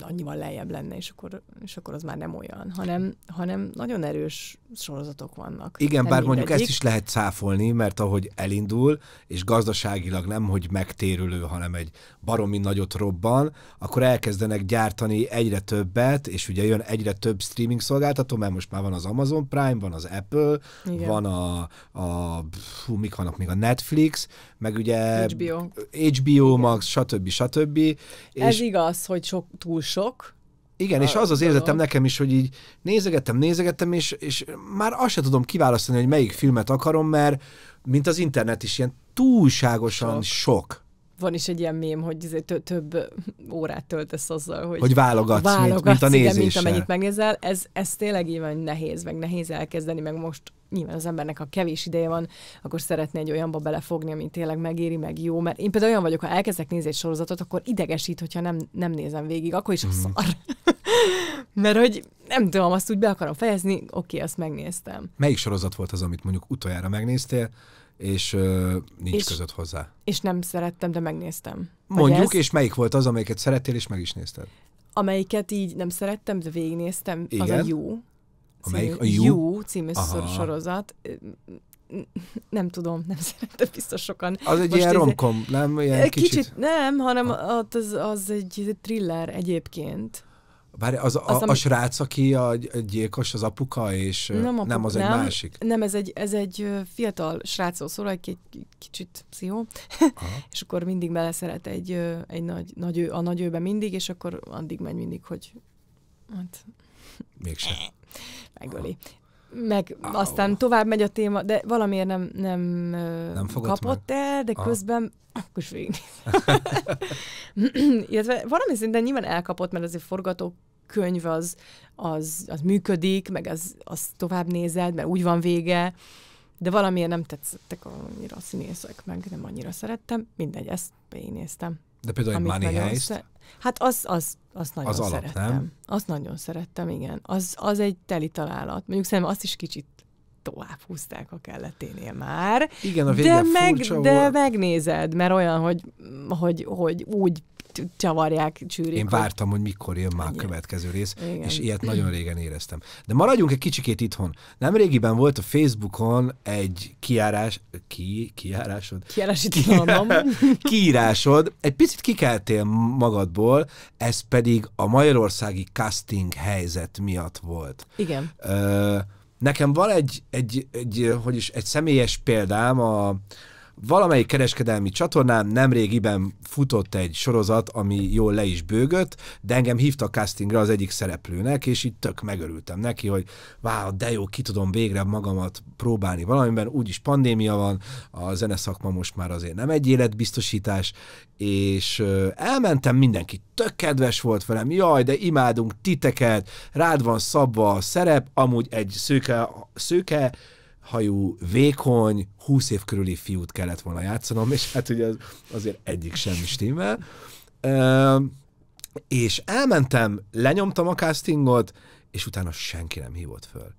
annyival lejjebb lenne, és akkor, és akkor az már nem olyan, hanem, hanem nagyon erős sorozatok vannak. Igen, nem bár mindegyik. mondjuk ezt is lehet száfolni mert ahogy elindul, és gazdaságilag nem, hogy megtérülő, hanem egy baromi nagyot robban, akkor elkezdenek gyártani egyre többet, és ugye jön egyre több streaming szolgáltató, mert most már van az Amazon Prime, van az Apple, Igen. van a, a fú, mik vannak még, a Netflix, meg ugye HBO, HBO Max, stb. stb. És Ez igaz, hogy sok, túl sok, igen, és az az érzetem nekem is, hogy így nézegettem, nézegettem, és, és már azt sem tudom kiválasztani, hogy melyik filmet akarom, mert mint az internet is ilyen túlságosan sok. sok van is egy ilyen mém, hogy izé több órát töltesz azzal, hogy, hogy válogatsz, válogatsz mint, mint a nézéssel. Igen, mint amennyit megnézel. Ez, ez tényleg így nehéz, meg nehéz elkezdeni, meg most nyilván az embernek, a kevés ideje van, akkor szeretné egy olyanba belefogni, ami tényleg megéri, meg jó. Mert én például olyan vagyok, ha elkezdek nézni egy sorozatot, akkor idegesít, hogyha nem, nem nézem végig, akkor is mm. a szar. Mert hogy nem tudom, azt úgy be akarom fejezni, oké, azt megnéztem. Melyik sorozat volt az, amit mondjuk utoljára megnéztél, és ö, nincs és, között hozzá. És nem szerettem, de megnéztem. Mondjuk, és melyik volt az, amelyiket szerettél, és meg is nézted? Amelyiket így nem szerettem, de végignéztem, Igen? az a jó. Amelyik a jó? című Aha. sorozat. Nem tudom, nem szeretem biztos sokan. Az egy Most ilyen romkom, nem? Ilyen kicsit, kicsit nem, hanem ha. az, az egy thriller egyébként. Várj, az, az a, ami... a srác, aki a gyilkos, az apuka, és nem, apuka, nem az nem, egy másik? Nem, ez egy, ez egy fiatal srácról szól, aki egy kicsit pszichó, és akkor mindig beleszeret egy, egy nagy, nagy ő, a nagy őbe mindig, és akkor addig megy mindig, hogy hát... Mégsem. Megöli. Aha meg oh. aztán tovább megy a téma, de valamiért nem, nem, nem kapott meg. el, de közben ah. akkor végig. Illetve valami szinten nyilván elkapott, mert azért forgatókönyv az, az, az működik, meg az, az tovább nézed, mert úgy van vége, de valamiért nem tetszettek annyira a színészek, meg nem annyira szerettem. Mindegy, ezt én néztem. De például egy Money Heist? Szer- hát az, az, az nagyon az alap, szerettem. Nem? Azt nagyon szerettem, igen. Az, az egy teli találat. Mondjuk szerintem azt is kicsit tovább húzták a kelleténél már. Igen, a vége de, meg, de megnézed, mert olyan, hogy, hogy, hogy úgy csavarják, csűrik. Én vártam, hogy mikor jön már a következő rész, Igen. és ilyet nagyon régen éreztem. De maradjunk egy kicsikét itthon. Nemrégiben volt a Facebookon egy kiárás, ki, kiárásod? Kiárási tilalom. Kiírásod. Egy picit kikeltél magadból, ez pedig a magyarországi casting helyzet miatt volt. Igen. Ö, nekem van egy, egy, egy, hogy is, egy személyes példám a, valamelyik kereskedelmi csatornán nemrégiben futott egy sorozat, ami jól le is bőgött, de engem hívtak castingra az egyik szereplőnek, és így tök megörültem neki, hogy vá, de jó, ki tudom végre magamat próbálni valamiben, úgyis pandémia van, a zeneszakma most már azért nem egy életbiztosítás, és elmentem, mindenki tök kedves volt velem, jaj, de imádunk titeket, rád van szabva a szerep, amúgy egy szőke, szőke hajú, vékony, 20 év körüli fiút kellett volna játszanom, és hát ugye az, azért egyik sem stimmel. E, és elmentem, lenyomtam a castingot, és utána senki nem hívott föl.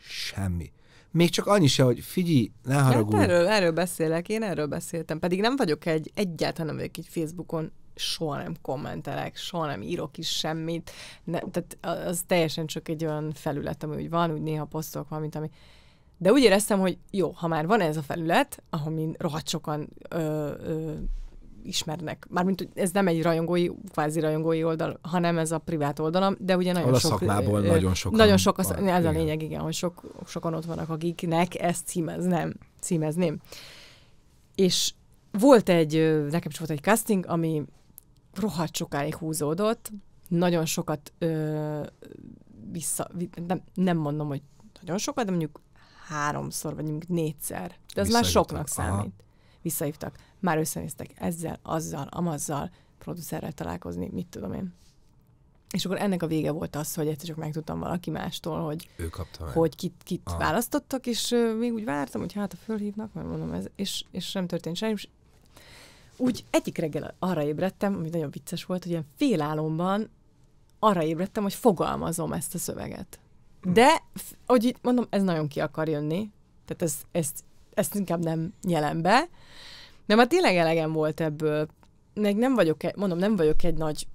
Semmi. Még csak annyi se, hogy figyelj, ne hát haragudj. Hát erről, erről beszélek, én erről beszéltem. Pedig nem vagyok egy, egyáltalán nem vagyok egy Facebookon soha nem kommentelek, soha nem írok is semmit. Ne, tehát az teljesen csak egy olyan felület, ami úgy van, úgy néha posztolok valamit, ami de úgy éreztem, hogy jó, ha már van ez a felület, ahol min rohadt sokan ö, ö, ismernek. Mármint ez nem egy rajongói, kvázi rajongói oldal, hanem ez a privát oldalam, de ugye nagyon a sok... szakmából ö, nagyon sokan. Nagyon sok, az, ez a lényeg, igen, hogy sok, sokan ott vannak, akiknek ezt címeznem, címezném. És volt egy, nekem is volt egy casting, ami rohadt sokáig húzódott, nagyon sokat ö, vissza, nem, nem mondom, hogy nagyon sokat, de mondjuk háromszor, vagy mondjuk négyszer. De az már soknak számít. Aha. Visszahívtak. Már összenéztek ezzel, azzal, amazzal, producerrel találkozni, mit tudom én. És akkor ennek a vége volt az, hogy egyszer csak megtudtam valaki mástól, hogy, ő kapta meg. hogy kit, kit ah. választottak, és még úgy vártam, hogy hát a fölhívnak, mert mondom, ez, és, és nem történt semmi. úgy egyik reggel arra ébredtem, ami nagyon vicces volt, hogy ilyen félálomban arra ébredtem, hogy fogalmazom ezt a szöveget. Hm. De, hogy itt mondom, ez nagyon ki akar jönni. Tehát ezt, ezt, ezt inkább nem nyelem be. De már tényleg elegem volt ebből. Meg nem vagyok, e, mondom, nem vagyok egy nagy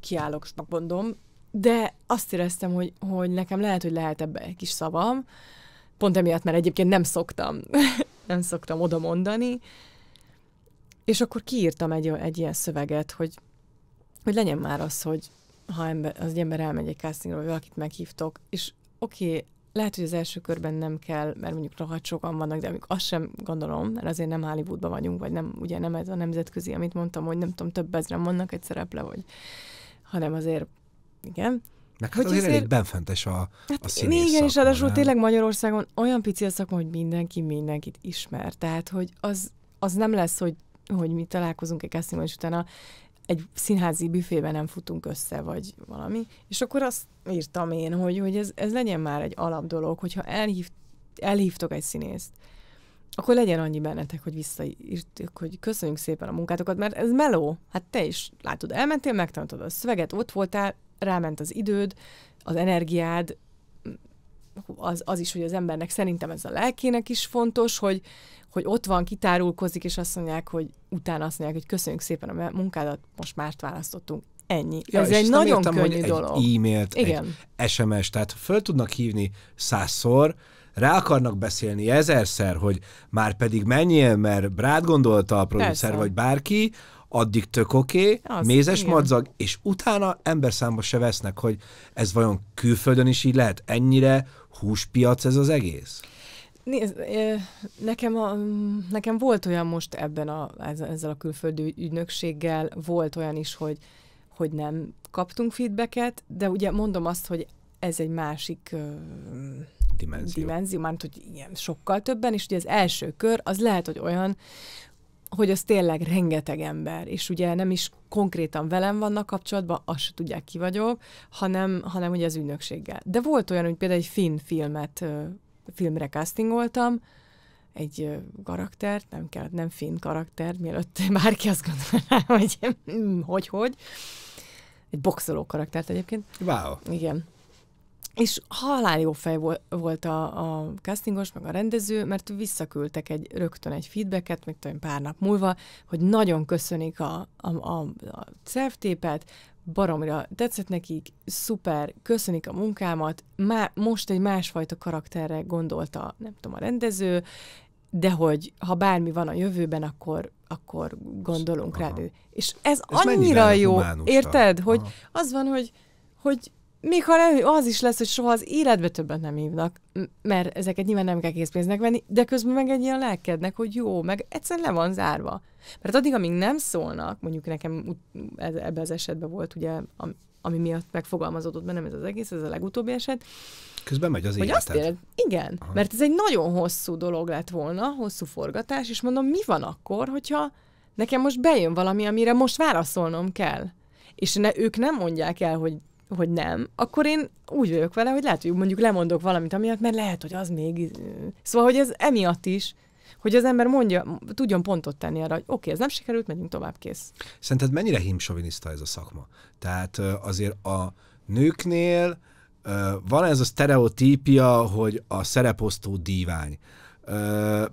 kiállok, mondom, de azt éreztem, hogy, hogy nekem lehet, hogy lehet ebbe egy kis szavam, pont emiatt, mert egyébként nem szoktam, nem szoktam oda mondani, és akkor kiírtam egy, egy ilyen szöveget, hogy, hogy legyen már az, hogy ha ember, az egy ember elmegy egy castingra, vagy valakit meghívtok, és oké, okay, lehet, hogy az első körben nem kell, mert mondjuk rohadt sokan vannak, de mondjuk azt sem gondolom, mert azért nem Hollywoodban vagyunk, vagy nem, ugye nem ez a nemzetközi, amit mondtam, hogy nem tudom, több ezren vannak egy szereple, vagy, hanem azért, igen. Meg hát hogy azért elég benfentes a, hát a színész Igen, szakma, és ráadásul tényleg Magyarországon olyan pici a szakma, hogy mindenki mindenkit ismer. Tehát, hogy az, az nem lesz, hogy hogy mi találkozunk egy castingon, és utána egy színházi büfében nem futunk össze, vagy valami. És akkor azt írtam én, hogy, hogy ez, ez legyen már egy alap dolog, hogyha elhív, elhívtok egy színészt, akkor legyen annyi bennetek, hogy visszaírtok, hogy köszönjük szépen a munkátokat, mert ez meló. Hát te is látod, elmentél, megtanultad a szöveget, ott voltál, ráment az időd, az energiád, az, az is, hogy az embernek szerintem ez a lelkének is fontos, hogy, hogy ott van, kitárulkozik, és azt mondják, hogy utána azt mondják, hogy köszönjük szépen a munkádat, most mást választottunk. Ennyi. Ja, ez egy nagyon értem, könnyű egy dolog. Egy e-mailt, Igen. egy SMS, tehát föl tudnak hívni százszor, rá akarnak beszélni ezerszer, hogy már pedig menjél, mert rád gondolta a producer vagy bárki, addig tök oké, okay, mézes igen. madzag, és utána emberszámba se vesznek, hogy ez vajon külföldön is így lehet ennyire húspiac ez az egész? Nézd, nekem, a, nekem volt olyan most ebben a, ezzel a külföldi ügynökséggel, volt olyan is, hogy, hogy nem kaptunk feedbacket, de ugye mondom azt, hogy ez egy másik dimenzió, dimenzió mármint, hogy ilyen sokkal többen, és ugye az első kör az lehet, hogy olyan, hogy az tényleg rengeteg ember, és ugye nem is konkrétan velem vannak kapcsolatban, azt se tudják ki vagyok, hanem, hanem ugye az ügynökséggel. De volt olyan, hogy például egy finn filmet, filmre castingoltam, egy karaktert, nem kell, nem finn karakter, mielőtt bárki azt gondolná, hogy hogy-hogy. Egy boxoló karaktert egyébként. Wow. Igen. És halál jó fej volt a, a castingos, meg a rendező, mert visszaküldtek egy, rögtön egy feedbacket, még tudom, pár nap múlva, hogy nagyon köszönik a, a, a, a szervtépet, baromira tetszett nekik, szuper, köszönik a munkámat, már most egy másfajta karakterre gondolta, nem tudom, a rendező, de hogy ha bármi van a jövőben, akkor, akkor gondolunk rá. És ez, ez annyira jó, érted, hogy Aha. az van, hogy, hogy még ha nem, az is lesz, hogy soha az életbe többet nem hívnak, mert ezeket nyilván nem kell készpénznek venni, de közben meg egy ilyen lelkednek, hogy jó, meg egyszerűen le van zárva. Mert addig, amíg nem szólnak, mondjuk nekem ebbe az esetben volt, ugye, ami miatt megfogalmazódott nem ez az egész, ez a legutóbbi eset. Közben megy az életed. Azt éled, igen, Aha. mert ez egy nagyon hosszú dolog lett volna, hosszú forgatás, és mondom, mi van akkor, hogyha nekem most bejön valami, amire most válaszolnom kell. És ne, ők nem mondják el, hogy hogy nem, akkor én úgy vagyok vele, hogy lehet, hogy mondjuk lemondok valamit amiatt, mert lehet, hogy az még... Szóval, hogy ez emiatt is, hogy az ember mondja, tudjon pontot tenni arra, hogy oké, okay, ez nem sikerült, megyünk tovább, kész. Szerinted mennyire himsoviniszta ez a szakma? Tehát azért a nőknél van ez a sztereotípia, hogy a szereposztó dívány.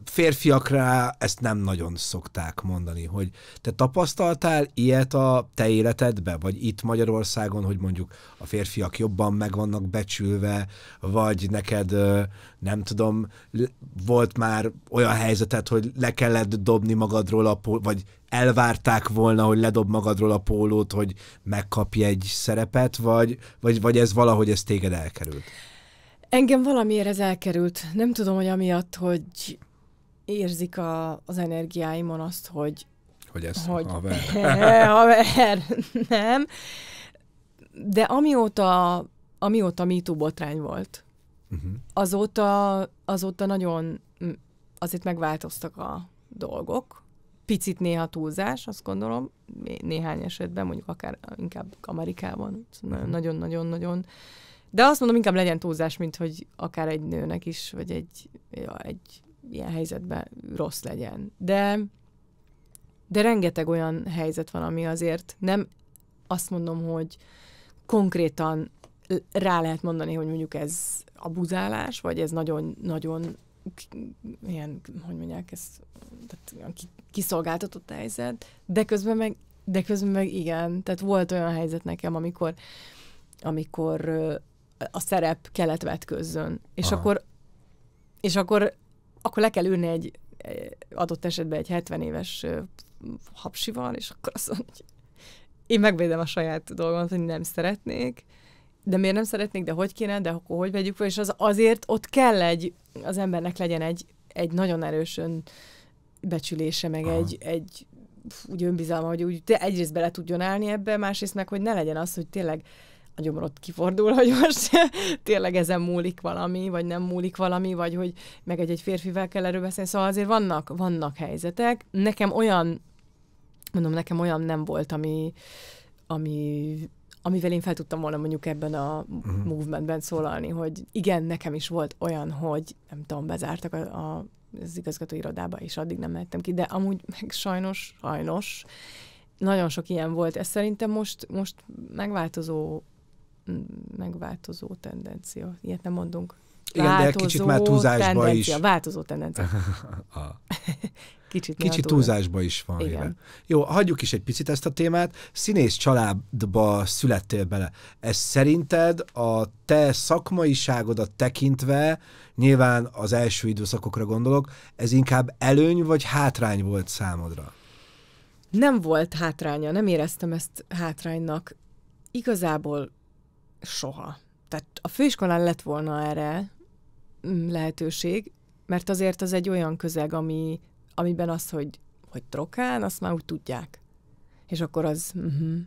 Férfiakra ezt nem nagyon szokták mondani, hogy te tapasztaltál ilyet a te életedbe, vagy itt Magyarországon, hogy mondjuk a férfiak jobban meg vannak becsülve, vagy neked nem tudom, volt már olyan helyzeted, hogy le kellett dobni magadról a pólót, vagy elvárták volna, hogy ledob magadról a pólót, hogy megkapj egy szerepet, vagy, vagy, vagy ez valahogy ez téged elkerült? Engem valamiért ez elkerült. Nem tudom, hogy amiatt, hogy érzik a, az energiáimon azt, hogy... Hogy ez hogy, haver. haver, nem. De amióta, amióta MeToo botrány volt, uh-huh. azóta, azóta nagyon azért megváltoztak a dolgok. Picit néha túlzás, azt gondolom, néhány esetben, mondjuk akár inkább Amerikában. Nagyon-nagyon-nagyon szóval mhm. uh-huh. De azt mondom, inkább legyen túlzás, mint hogy akár egy nőnek is, vagy egy, ja, egy ilyen helyzetben rossz legyen. De, de rengeteg olyan helyzet van, ami azért nem azt mondom, hogy konkrétan rá lehet mondani, hogy mondjuk ez abuzálás, vagy ez nagyon-nagyon ilyen, hogy mondják, ez tehát olyan kiszolgáltatott helyzet, de közben meg, de közben meg igen, tehát volt olyan helyzet nekem, amikor amikor a szerep kelet vetközzön. És Aha. akkor, és akkor, akkor le kell ülni egy eh, adott esetben egy 70 éves hapsival, és akkor azt mondja, hogy én megvédem a saját dolgomat, hogy nem szeretnék, de miért nem szeretnék, de hogy kéne, de akkor hogy vegyük fel, és az azért ott kell egy, az embernek legyen egy, egy nagyon erősön becsülése, meg Aha. egy, egy úgy önbizalma, hogy úgy egyrészt bele tudjon állni ebbe, másrészt meg, hogy ne legyen az, hogy tényleg a gyomrod kifordul, hogy most tényleg ezen múlik valami, vagy nem múlik valami, vagy hogy meg egy-egy férfivel kell erről beszélni. Szóval azért vannak, vannak helyzetek. Nekem olyan, mondom, nekem olyan nem volt, ami, ami amivel én fel tudtam volna mondjuk ebben a uh-huh. movementben szólalni, hogy igen, nekem is volt olyan, hogy nem tudom, bezártak a, a, az igazgató irodába, és addig nem mehettem ki, de amúgy meg sajnos, sajnos, nagyon sok ilyen volt. Ez szerintem most, most megváltozó megváltozó tendencia. Ilyet nem mondunk. Igen, változó de kicsit már túlzásba tendencia, is. Változó tendencia. kicsit kicsit túlzásba is van. Igen. Éve. Jó, hagyjuk is egy picit ezt a témát. Színész családba születtél bele. Ez szerinted a te szakmaiságodat tekintve, nyilván az első időszakokra gondolok, ez inkább előny vagy hátrány volt számodra? Nem volt hátránya, nem éreztem ezt hátránynak. Igazából soha. Tehát a főiskolán lett volna erre mm, lehetőség, mert azért az egy olyan közeg, ami, amiben az, hogy, hogy trokán, azt már úgy tudják. És akkor az, uh-huh,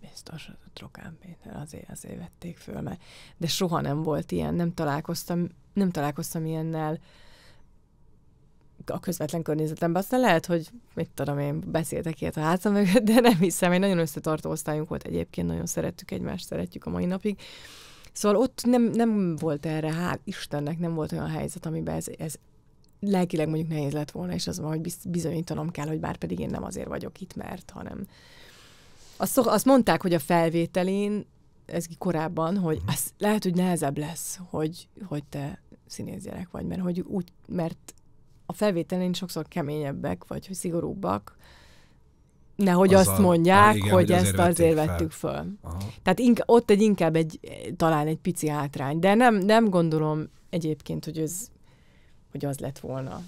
biztos, a trokán Péter, azért, azért vették föl, mert de soha nem volt ilyen, nem találkoztam, nem találkoztam ilyennel, a közvetlen környezetemben. Aztán lehet, hogy mit tudom én, beszéltek ilyet a hátam mögött, de nem hiszem. Egy nagyon összetartó osztályunk volt egyébként, nagyon szerettük egymást, szeretjük a mai napig. Szóval ott nem, nem volt erre, hál' Istennek nem volt olyan helyzet, amiben ez, ez lelkileg mondjuk nehéz lett volna, és az van, hogy bizonyítanom kell, hogy bár pedig én nem azért vagyok itt, mert, hanem... Azt, azt mondták, hogy a felvételén, ez korábban, hogy az lehet, hogy nehezebb lesz, hogy, hogy te színész gyerek vagy, mert hogy úgy, mert a felvételén sokszor keményebbek, vagy hogy szigorúbbak, nehogy az azt mondják, a, igen, hogy, hogy azért ezt azért fel. vettük föl. Aha. Tehát ink- ott egy inkább egy, eh, talán egy pici hátrány, de nem, nem gondolom egyébként, hogy ez, hogy az lett volna.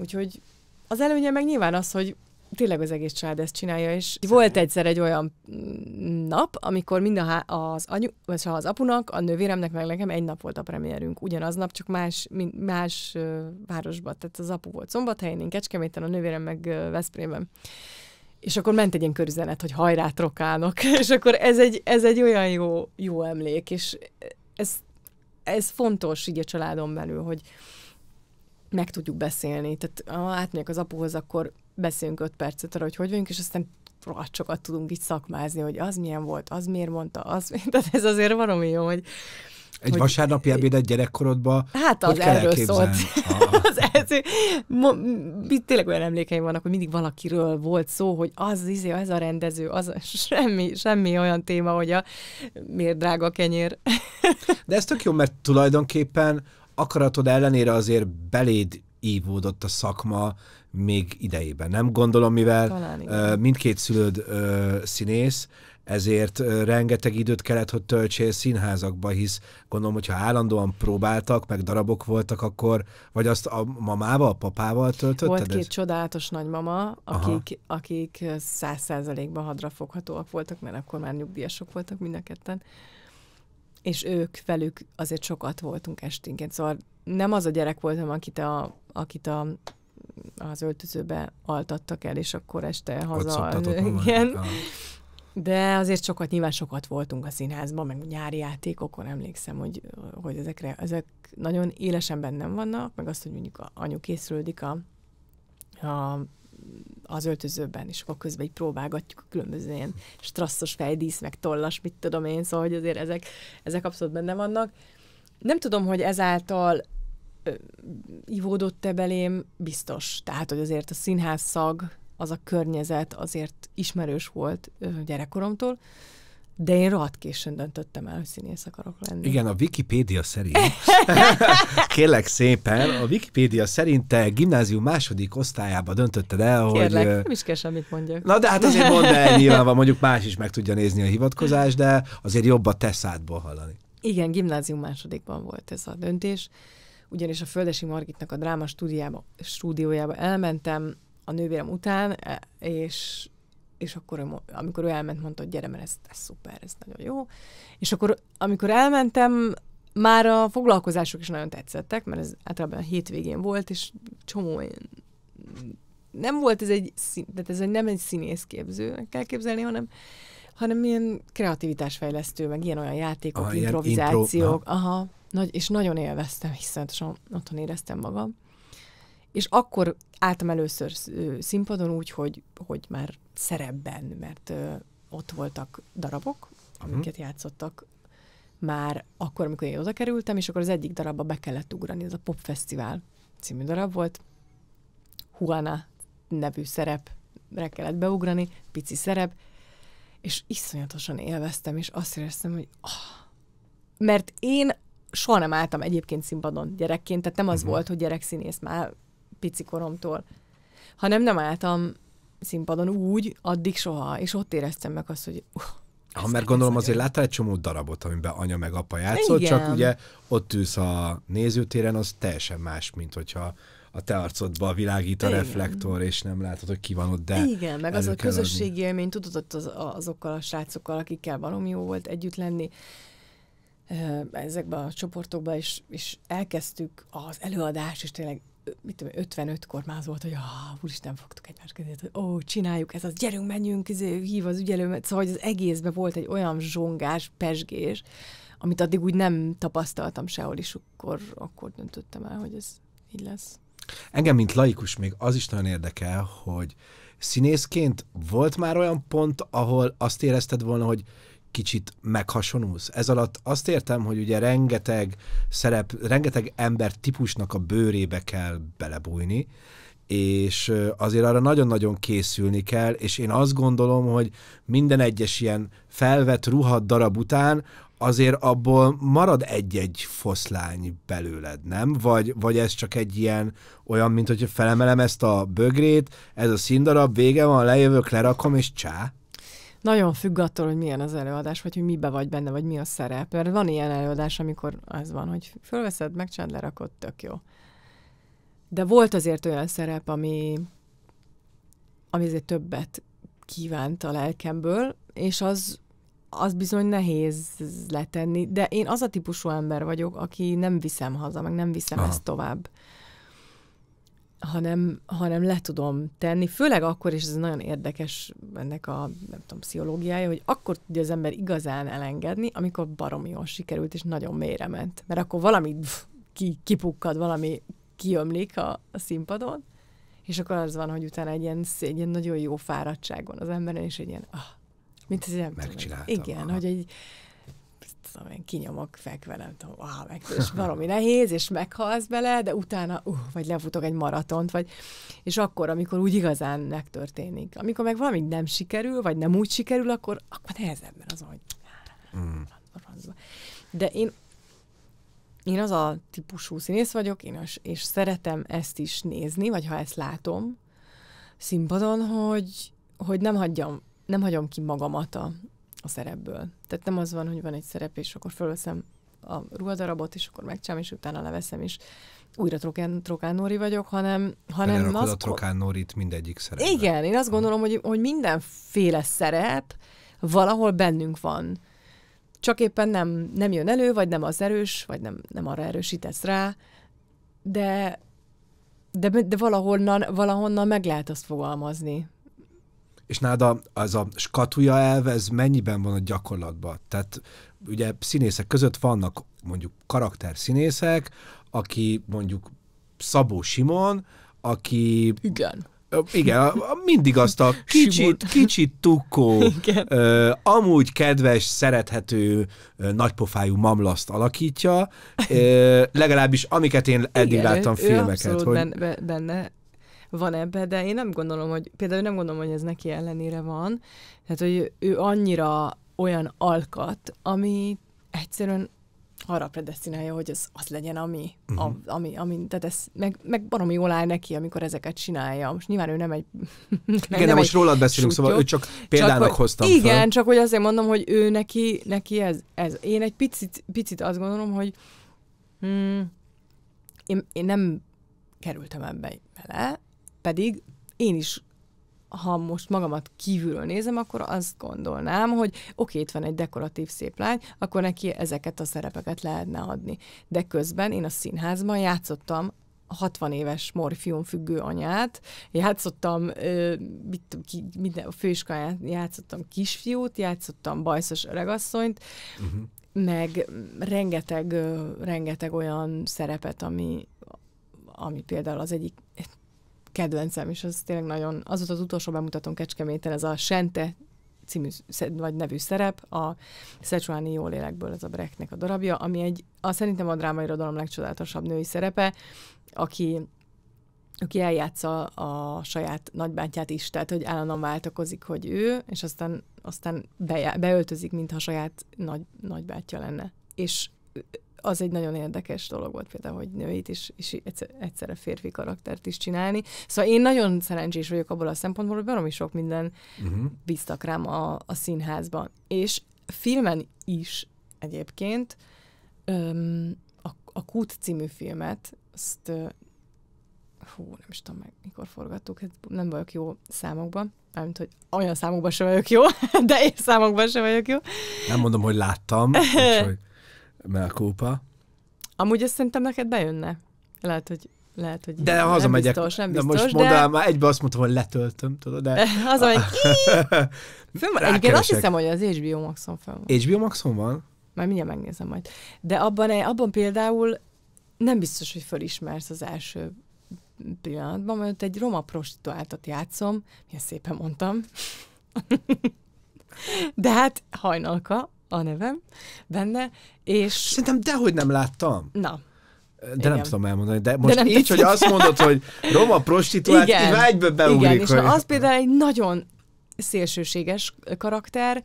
Úgyhogy az előnye meg nyilván az, hogy tényleg az egész család ezt csinálja, és Szerintem. volt egyszer egy olyan mm, nap, amikor mind a há- az, anyu, vagy az apunak, a nővéremnek, meg nekem egy nap volt a premierünk, ugyanaz nap, csak más, más uh, városban, tehát az apu volt Szombathelyen, én Kecskeméten, a nővérem meg uh, Veszprémben. És akkor ment egy ilyen körüzenet, hogy hajrá trokálnak, és akkor ez egy, ez egy olyan jó, jó emlék, és ez, ez fontos így a családon belül, hogy meg tudjuk beszélni. Tehát ha átmegyek az apuhoz, akkor beszélünk öt percet arra, hogy hogy vagyunk, és aztán sokat tudunk így szakmázni, hogy az milyen volt, az miért mondta, az Tehát ez azért valami jó, hogy, egy hogy, vasárnapi ebédet gyerekkorodban Hát az hogy kell erről elképzelni? szólt. az, ez, mo, tényleg olyan emlékeim vannak, hogy mindig valakiről volt szó, hogy az, izé, ez a rendező, az semmi, semmi olyan téma, hogy a miért drága kenyér. De ez tök jó, mert tulajdonképpen akaratod ellenére azért beléd ívódott a szakma még idejében. Nem gondolom, mivel uh, mindkét szülőd uh, színész, ezért uh, rengeteg időt kellett, hogy töltsél színházakba, hisz gondolom, hogyha állandóan próbáltak, meg darabok voltak, akkor vagy azt a mamával, a papával töltötted? Volt két ez? csodálatos nagymama, akik, akik száz százalékban hadrafoghatóak voltak, mert akkor már nyugdíjasok voltak mind a ketten és ők velük azért sokat voltunk esténként, szóval nem az a gyerek voltam, akit a, akit a az öltözőbe altattak el, és akkor este haza. Igen. Ah. De azért sokat, nyilván sokat voltunk a színházban, meg nyári játékokon emlékszem, hogy, hogy ezekre, ezek nagyon élesen bennem vannak, meg azt, hogy mondjuk anyu készülődik a, a az öltözőben, és akkor közben így próbálgatjuk a különböző ilyen strasszos fejdísz, meg tollas, mit tudom én, szóval hogy azért ezek, ezek abszolút benne vannak. Nem tudom, hogy ezáltal ivódott-e belém, biztos. Tehát, hogy azért a színház szag, az a környezet azért ismerős volt gyerekkoromtól, de én rohadt későn döntöttem el, hogy színész akarok lenni. Igen, a Wikipédia szerint, kérlek szépen, a Wikipédia szerint te gimnázium második osztályába döntötted el, kérlek, hogy... Kérlek, nem is kell semmit mondjak. Na, de hát azért mondd el van, mondjuk más is meg tudja nézni a hivatkozást, de azért jobb a te szádból hallani. Igen, gimnázium másodikban volt ez a döntés ugyanis a Földesi Margitnak a dráma stúdiába, stúdiójába elmentem a nővérem után, e, és és akkor ő, amikor ő elment, mondta, hogy gyere, mert ez, ez szuper, ez nagyon jó. És akkor, amikor elmentem, már a foglalkozások is nagyon tetszettek, mert ez általában a hétvégén volt, és csomó ilyen... Nem volt ez egy, tehát ez egy, nem egy színészképző, kell képzelni, hanem, hanem ilyen kreativitásfejlesztő, meg ilyen-olyan játékok, ah, improvizációk. Ilyen impro, aha. Nagy, és nagyon élveztem, hiszen otthon éreztem magam. És akkor álltam először színpadon úgy, hogy, hogy már szerepben, mert ö, ott voltak darabok, mhm. amiket uh-huh. játszottak már akkor, amikor én oda kerültem, és akkor az egyik darabba be kellett ugrani, ez a Pop Fesztivál című darab volt. Juana nevű szerepre kellett beugrani, pici szerep, és iszonyatosan élveztem, és azt éreztem, hogy oh, mert én soha nem álltam egyébként színpadon gyerekként, tehát nem az uh-huh. volt, hogy gyerekszínész már pici koromtól, hanem nem álltam színpadon úgy addig soha, és ott éreztem meg azt, hogy uh, ha mert gondolom azért láttál egy csomó darabot, amiben anya meg apa játszott, Igen. csak ugye ott ülsz a nézőtéren, az teljesen más, mint hogyha a te arcodba világít a Igen. reflektor, és nem látod, hogy ki van ott, de Igen, meg az a közösségi élmény, tudod, ott az, azokkal a srácokkal, akikkel valami jó volt együtt lenni, ezekbe a csoportokba, és, és elkezdtük az előadást, és tényleg mit tudom, 55-kor már az volt, hogy ah, úristen, fogtuk egymás kezét, hogy ó, csináljuk ezt, az gyerünk, menjünk, izé, hív az ügyelőmet, szóval hogy az egészben volt egy olyan zsongás, pesgés, amit addig úgy nem tapasztaltam sehol, és akkor, akkor döntöttem el, hogy ez így lesz. Engem, mint laikus még az is nagyon érdekel, hogy színészként volt már olyan pont, ahol azt érezted volna, hogy kicsit meghasonulsz. Ez alatt azt értem, hogy ugye rengeteg szerep, rengeteg ember típusnak a bőrébe kell belebújni, és azért arra nagyon-nagyon készülni kell, és én azt gondolom, hogy minden egyes ilyen felvett ruhad darab után azért abból marad egy-egy foszlány belőled, nem? Vagy, vagy ez csak egy ilyen olyan, mint hogyha felemelem ezt a bögrét, ez a színdarab, vége van, lejövök, lerakom, és csá? nagyon függ attól, hogy milyen az előadás, vagy hogy mibe vagy benne, vagy mi a szerep. Mert van ilyen előadás, amikor az van, hogy fölveszed, megcsináld, lerakod, tök jó. De volt azért olyan szerep, ami, ami azért többet kívánt a lelkemből, és az, az bizony nehéz letenni, de én az a típusú ember vagyok, aki nem viszem haza, meg nem viszem Aha. ezt tovább hanem, hanem le tudom tenni, főleg akkor, és ez nagyon érdekes ennek a nem tudom, pszichológiája, hogy akkor tudja az ember igazán elengedni, amikor baromi jól sikerült, és nagyon mélyre ment. Mert akkor valami pff, ki, kipukkad, valami kiömlik a, a színpadon, és akkor az van, hogy utána egy ilyen, egy ilyen nagyon jó fáradtság van az emberen, és egy ilyen, ah, mint az ilyen... Megcsináltam. Igen, aha. hogy egy, tudom én, kinyomok fekve, nem tudom, ah, meg, és valami nehéz, és meghalsz bele, de utána, uh, vagy lefutok egy maratont, vagy, és akkor, amikor úgy igazán megtörténik. Amikor meg valami nem sikerül, vagy nem úgy sikerül, akkor, akkor mert az, hogy hmm. De én én az a típusú színész vagyok, én is, és szeretem ezt is nézni, vagy ha ezt látom színpadon, hogy, hogy nem hagyjam, nem hagyom ki magamat a, a szerepből. Tehát nem az van, hogy van egy szerep, és akkor fölveszem a ruhadarabot, és akkor megcsám, és utána leveszem, és újra trokán, trokán Nóri vagyok, hanem... hanem az. a trokán Nórit mindegyik szerepbe. Igen, én azt gondolom, hogy, hogy mindenféle szerep valahol bennünk van. Csak éppen nem, nem jön elő, vagy nem az erős, vagy nem, nem arra erősítesz rá, de, de, de valahonnan, valahonnan meg lehet azt fogalmazni. És náda az a skatuja elve, ez mennyiben van a gyakorlatban? Tehát ugye színészek között vannak mondjuk karakter színészek, aki mondjuk Szabó Simon, aki... Igen. Igen, mindig azt a kicsit, kicsit tukó, ö, amúgy kedves, szerethető, ö, nagypofájú mamlaszt alakítja, ö, legalábbis amiket én eddig Igen, láttam ő, filmeket. Ő hogy... benne, benne van ebbe, de én nem gondolom, hogy például nem gondolom, hogy ez neki ellenére van. Tehát, hogy ő annyira olyan alkat, ami egyszerűen arra predestinálja, hogy ez az legyen, ami, uh-huh. a, ami, ami tehát ez, meg, meg baromi jól áll neki, amikor ezeket csinálja. Most nyilván ő nem egy... nem, igen, nem de most rólad beszélünk, sútyog, szóval ő csak példának csak, hogy, hoztam Igen, fel. csak hogy azért mondom, hogy ő neki, neki ez, ez. Én egy picit, picit azt gondolom, hogy hmm, én, én nem kerültem ebbe bele, pedig én is ha most magamat kívülről nézem, akkor azt gondolnám, hogy oké, itt van egy dekoratív szép lány, akkor neki ezeket a szerepeket lehetne adni. De közben én a színházban játszottam 60 éves morfiumfüggő anyát, játszottam ö, mit, ki, minden, a főiskolán játszottam kisfiút, játszottam bajszos öregasszonyt, uh-huh. meg rengeteg, ö, rengeteg olyan szerepet, ami, ami például az egyik kedvencem, és az tényleg nagyon, az volt az utolsó bemutatón Kecskeméten, ez a Sente című, vagy nevű szerep, a Szecsuáni jólélekből ez a Brechtnek a darabja, ami egy, a, szerintem a drámai irodalom legcsodálatosabb női szerepe, aki aki eljátsza a saját nagybátyját is, tehát hogy állandóan váltakozik, hogy ő, és aztán, aztán bejá, beöltözik, mintha saját nagy, nagybátyja lenne. És az egy nagyon érdekes dolog volt például, hogy nőit is, és egyszerre férfi karaktert is csinálni. Szóval én nagyon szerencsés vagyok abból a szempontból, hogy valami sok minden uh-huh. bíztak rám a, a színházban. És filmen is egyébként öm, a, a Kút című filmet, azt ö, hú, nem is tudom meg, mikor forgattuk, hát nem vagyok jó számokban, mármint, hogy olyan számokban sem vagyok jó, de én számokban sem vagyok jó. Nem mondom, hogy láttam. úgyhogy... Melkópa. Amúgy ezt szerintem neked bejönne. Lehet, hogy lehet, hogy de haza nem megyek, biztos, nem biztos, de most de... mondanám, már egybe azt mondtam, hogy letöltöm, tudod, de... az a... Egyébként azt hiszem, hogy az HBO Maxon fel van. HBO Maxon van? Majd mindjárt megnézem majd. De abban, abban például nem biztos, hogy fölismersz az első pillanatban, mert egy roma prostituáltat játszom, milyen szépen mondtam. de hát hajnalka, a nevem benne, és... Szerintem dehogy nem láttam. Na, de igen. nem tudom elmondani, de most de nem így, tetszik. hogy azt mondod, hogy roma prostituált, igen, így egyből beugrik. Igen, és hogy... az például egy nagyon szélsőséges karakter,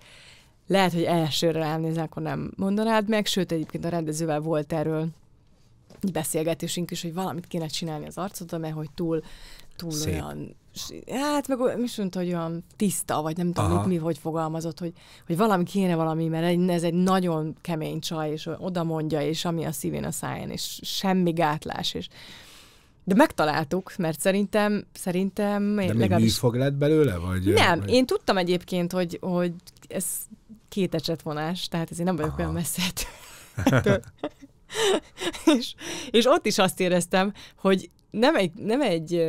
lehet, hogy elsőre elnézel, akkor nem mondanád meg, sőt egyébként a rendezővel volt erről beszélgetésünk is, hogy valamit kéne csinálni az arcodra, mert hogy túl, túl Szép. olyan hát meg mi mondta, hogy olyan tiszta, vagy nem tudom, mi, hogy fogalmazott, hogy, hogy valami kéne valami, mert ez egy nagyon kemény csaj, és oda mondja, és ami a szívén a száján, és semmi gátlás, és de megtaláltuk, mert szerintem, szerintem... De még legalábbis... műfog lett belőle, vagy? Nem, vagy... én tudtam egyébként, hogy, hogy ez két ecsetvonás, tehát ezért nem vagyok Aha. olyan messze és, és ott is azt éreztem, hogy nem egy, nem egy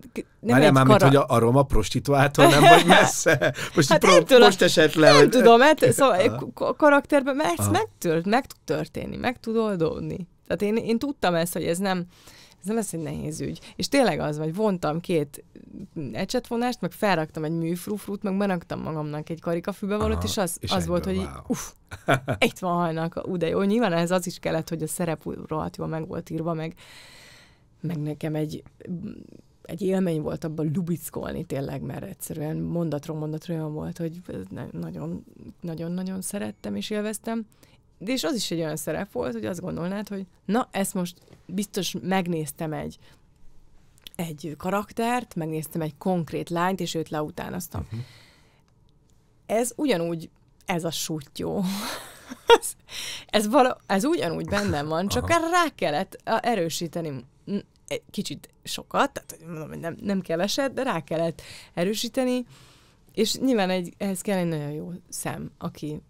nem Várjál már, kara... mint hogy a, roma prostituáltól nem vagy messze. Most, hát pro, nem tudom, most esett le. Nem hogy... tudom, mert hát szóval a karakterben meg, meg, tört, meg tud történni, meg tud oldódni. Tehát én, én tudtam ezt, hogy ez nem, ez nem lesz egy nehéz ügy. És tényleg az, vagy vontam két ecsetvonást, meg felraktam egy műfrufrut, meg beraktam magamnak egy valót, és az, és az volt, hogy wow. uff, itt van hajnak, ú, de jó. Nyilván ez az is kellett, hogy a szerep rohadt jól meg volt írva, meg, meg nekem egy egy élmény volt abban lubickolni tényleg, mert egyszerűen mondatról mondatra olyan volt, hogy nagyon-nagyon szerettem és élveztem. De és az is egy olyan szerep volt, hogy azt gondolnád, hogy na, ezt most biztos megnéztem egy egy karaktert, megnéztem egy konkrét lányt, és őt leutánoztam. Uh-huh. Ez ugyanúgy, ez a sutyó. ez, ez, vala, ez ugyanúgy bennem van, csak Aha. rá kellett erősíteni egy kicsit sokat, tehát mondom, nem, nem keveset, de rá kellett erősíteni, és nyilván egy, ehhez kell egy nagyon jó szem, aki,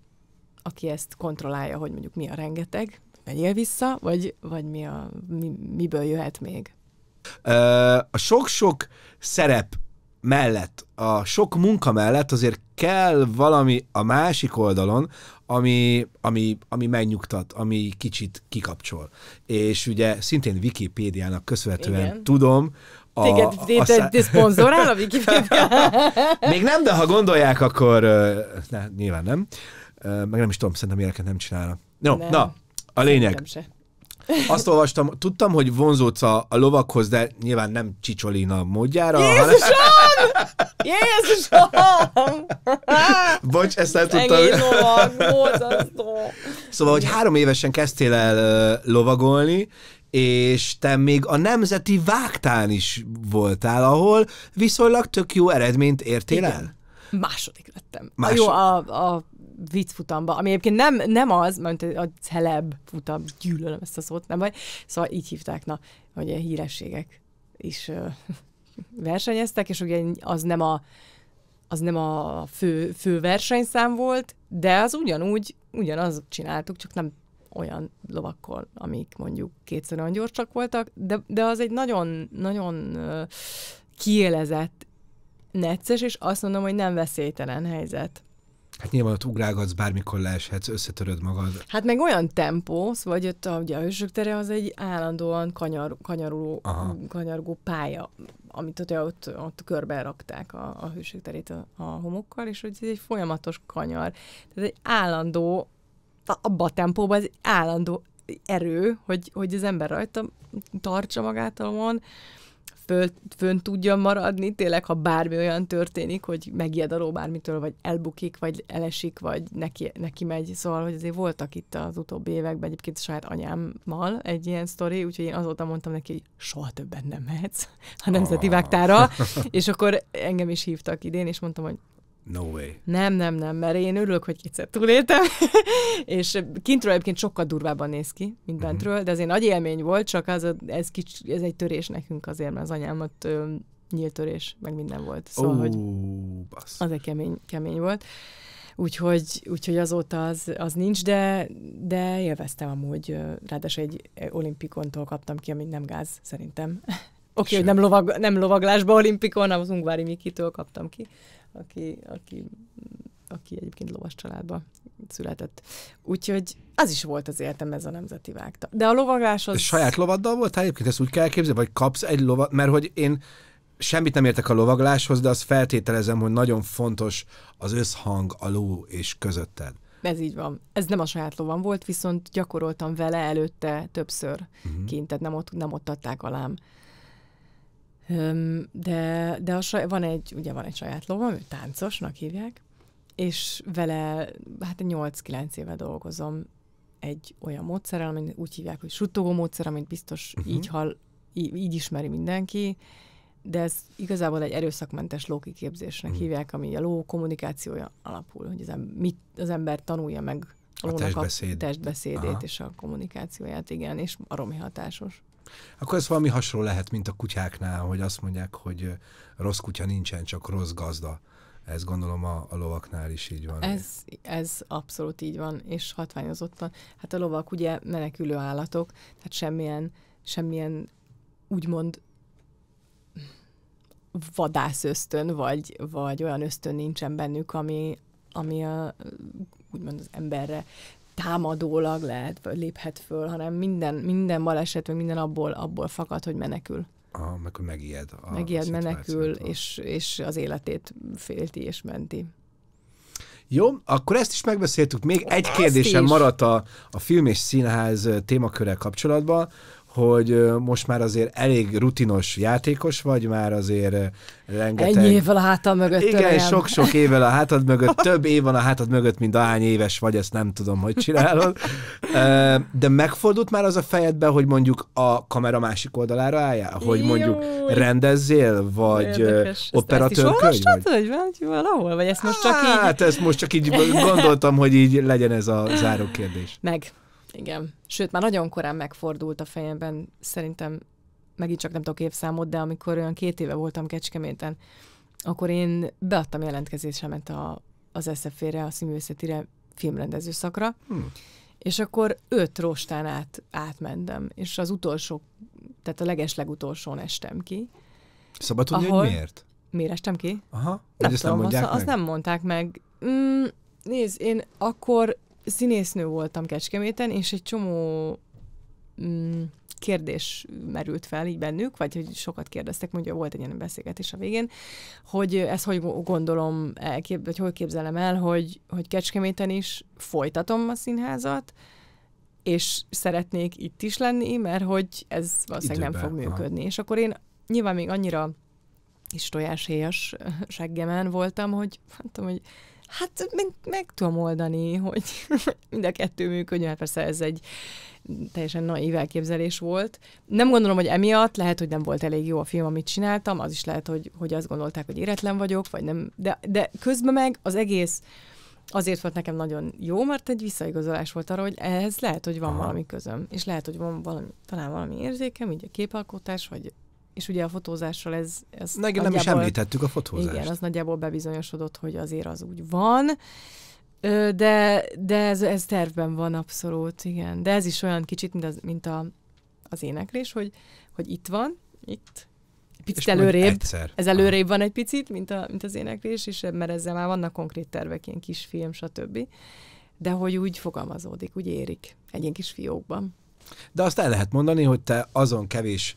aki ezt kontrollálja, hogy mondjuk mi a rengeteg, menjél vissza, vagy, vagy mi a, mi, miből jöhet még. A sok-sok szerep mellett, a sok munka mellett azért kell valami a másik oldalon, ami, ami, ami megnyugtat, ami kicsit kikapcsol. És ugye szintén Wikipédiának köszönhetően Igen. tudom, a, Téged a, szponzorál a Wikipedia? Még nem, de ha gondolják, akkor ne, nyilván nem. Meg nem is tudom, szerintem ilyeneket nem csinálna. No, nem. na, a lényeg. Azt olvastam, tudtam, hogy vonzódsz a, a lovakhoz, de nyilván nem Csicsolina módjára. Jézusom! Hanem... Jézusom! Bocs, ezt nem tudtam. lovag, Szóval, hogy három évesen kezdtél el lovagolni, és te még a nemzeti vágtán is voltál, ahol viszonylag tök jó eredményt értél Igen. el? Második lettem. A Jó, a, a viccfutamba, ami egyébként nem, nem az, mert a celeb futam, gyűlölöm ezt a szót, nem baj. Szóval így hívták, na, hogy ilyen hírességek is ö, versenyeztek, és ugye az nem a, az nem a fő, fő versenyszám volt, de az ugyanúgy, ugyanaz csináltuk, csak nem olyan lovakkal, amik mondjuk kétszer olyan gyorsak voltak, de, de az egy nagyon, nagyon kiélezett necces, és azt mondom, hogy nem veszélytelen helyzet. Hát nyilván ott ugrálgatsz, bármikor leeshetsz, összetöröd magad. Hát meg olyan tempó, szóval hogy ott a, ugye a Hősök tere az egy állandóan kanyar, kanyaruló, kanyargó pálya, amit ott, ott, ott körben rakták a, a Hősök terét a, a homokkal, és hogy ez egy folyamatos kanyar. Tehát egy állandó, abba a tempóban egy állandó erő, hogy, hogy az ember rajta tartsa magát a föl, fönn tudjon maradni, tényleg, ha bármi olyan történik, hogy megijed a bármitől, vagy elbukik, vagy elesik, vagy neki, neki megy. Szóval, hogy azért voltak itt az utóbbi években egyébként saját anyámmal egy ilyen sztori, úgyhogy én azóta mondtam neki, hogy soha többen nem mehetsz a Nemzeti ah. Vágtára, és akkor engem is hívtak idén, és mondtam, hogy No way. Nem, nem, nem, mert én örülök, hogy kétszer túléltem, és kintről egyébként sokkal durvábban néz ki, mint mhm. bentről, uh-huh. de az én nagy élmény volt, csak az, ez, kics, ez egy törés nekünk azért, mert az anyámat nyíltörés, meg minden volt. Szóval, oh, hogy bassz. az egy kemény, kemény volt. Úgyhogy, úgyhogy azóta az, az nincs, de, de élveztem amúgy. Ráadásul egy olimpikontól kaptam ki, amit nem gáz, szerintem. Oké, okay, hogy nem, lovag, nem lovaglásba olimpikon, az Ungvári Mikitől kaptam ki, aki, aki, aki egyébként lovas családba született. Úgyhogy az is volt az életem ez a nemzeti vágta. De a lovagás az... Saját lovaddal volt? Egyébként ezt úgy kell képzelni, vagy kapsz egy lovat, mert hogy én semmit nem értek a lovagláshoz, de azt feltételezem, hogy nagyon fontos az összhang a ló és közötted. Ez így van. Ez nem a saját lovam volt, viszont gyakoroltam vele előtte többször uh-huh. kint, tehát nem ott, nem ott adták alám. De, de a saj, van egy, ugye van egy saját lovam, ő táncosnak hívják, és vele hát 8-9 éve dolgozom egy olyan módszerrel, amit úgy hívják, hogy suttogó módszer, amit biztos uh-huh. így, hall, így, így ismeri mindenki, de ez igazából egy erőszakmentes lókiképzésnek uh-huh. Mhm. hívják, ami a ló kommunikációja alapul, hogy az, ember, mit, az ember tanulja meg a, a testbeszéd. testbeszédét Aha. és a kommunikációját, igen, és aromi hatásos. Akkor ez valami hasonló lehet, mint a kutyáknál, hogy azt mondják, hogy rossz kutya nincsen, csak rossz gazda. Ez gondolom a, a lovaknál is így van. Ez, ez abszolút így van, és hatványozottan. Hát a lovak ugye menekülő állatok, tehát semmilyen, semmilyen úgymond vadász ösztön, vagy, vagy olyan ösztön nincsen bennük, ami, ami a, úgymond az emberre támadólag lehet, léphet föl, hanem minden, minden baleset, vagy minden abból, abból fakad, hogy menekül. Ah, meg hogy megijed. A megijed, menekül, és, és az életét félti és menti. Jó, akkor ezt is megbeszéltük. Még egy kérdésem maradt a, a film és színház témakörrel kapcsolatban, hogy most már azért elég rutinos játékos vagy, már azért rengeteg... Ennyi van a hátad mögött. Igen, sok-sok évvel a hátad mögött, több év van a hátad mögött, mint ahány éves vagy, ezt nem tudom, hogy csinálod. De megfordult már az a fejedbe, hogy mondjuk a kamera másik oldalára álljál? Hogy mondjuk rendezzél, vagy operatőr operatőrkönyv? Ezt, ezt is vagy? vagy valahol, vagy ezt most csak így... Hát ezt most csak így gondoltam, hogy így legyen ez a záró kérdés. Meg, igen. Sőt, már nagyon korán megfordult a fejemben, szerintem megint csak nem tudok évszámot, de amikor olyan két éve voltam Kecskeméten, akkor én beadtam jelentkezésemet a, az SZF-re, a színművészetire filmrendező szakra, hmm. és akkor öt rostán át, átmentem, és az utolsó, tehát a legeslegutolsón estem ki. Szabad tudni, ahol... hogy miért? Miért estem ki? Aha. Nem tudom, nem azt, meg? azt nem mondták meg. Mm, nézd, én akkor színésznő voltam Kecskeméten, és egy csomó mm, kérdés merült fel így bennük, vagy hogy sokat kérdeztek, mondja, volt egy ilyen beszélgetés a végén, hogy ezt hogy gondolom, elkép, vagy hogy képzelem el, hogy, hogy Kecskeméten is folytatom a színházat, és szeretnék itt is lenni, mert hogy ez valószínűleg Időben, nem fog működni. Ha. És akkor én nyilván még annyira is tojáshéjas seggemen voltam, hogy mondtam, hogy Hát meg, meg tudom oldani, hogy mind a kettő működjön, mert persze ez egy teljesen naív elképzelés volt. Nem gondolom, hogy emiatt, lehet, hogy nem volt elég jó a film, amit csináltam, az is lehet, hogy, hogy azt gondolták, hogy éretlen vagyok, vagy nem, de, de közben meg az egész azért volt nekem nagyon jó, mert egy visszaigazolás volt arra, hogy ehhez lehet, hogy van Aha. valami közöm, és lehet, hogy van valami, talán valami érzékem, így a képalkotás, vagy és ugye a fotózással ez... ez Na nem is említettük a fotózást. Igen, az nagyjából bebizonyosodott, hogy azért az úgy van. De, de ez, ez tervben van abszolút, igen. De ez is olyan kicsit, mint, az, mint a, az éneklés, hogy, hogy itt van, itt, picit előrébb. Egyszer. Ez előrébb van egy picit, mint, a, mint az éneklés, és mert ezzel már vannak konkrét tervek, ilyen kis film, stb. De hogy úgy fogalmazódik, úgy érik egy ilyen kis fiókban. De azt el lehet mondani, hogy te azon kevés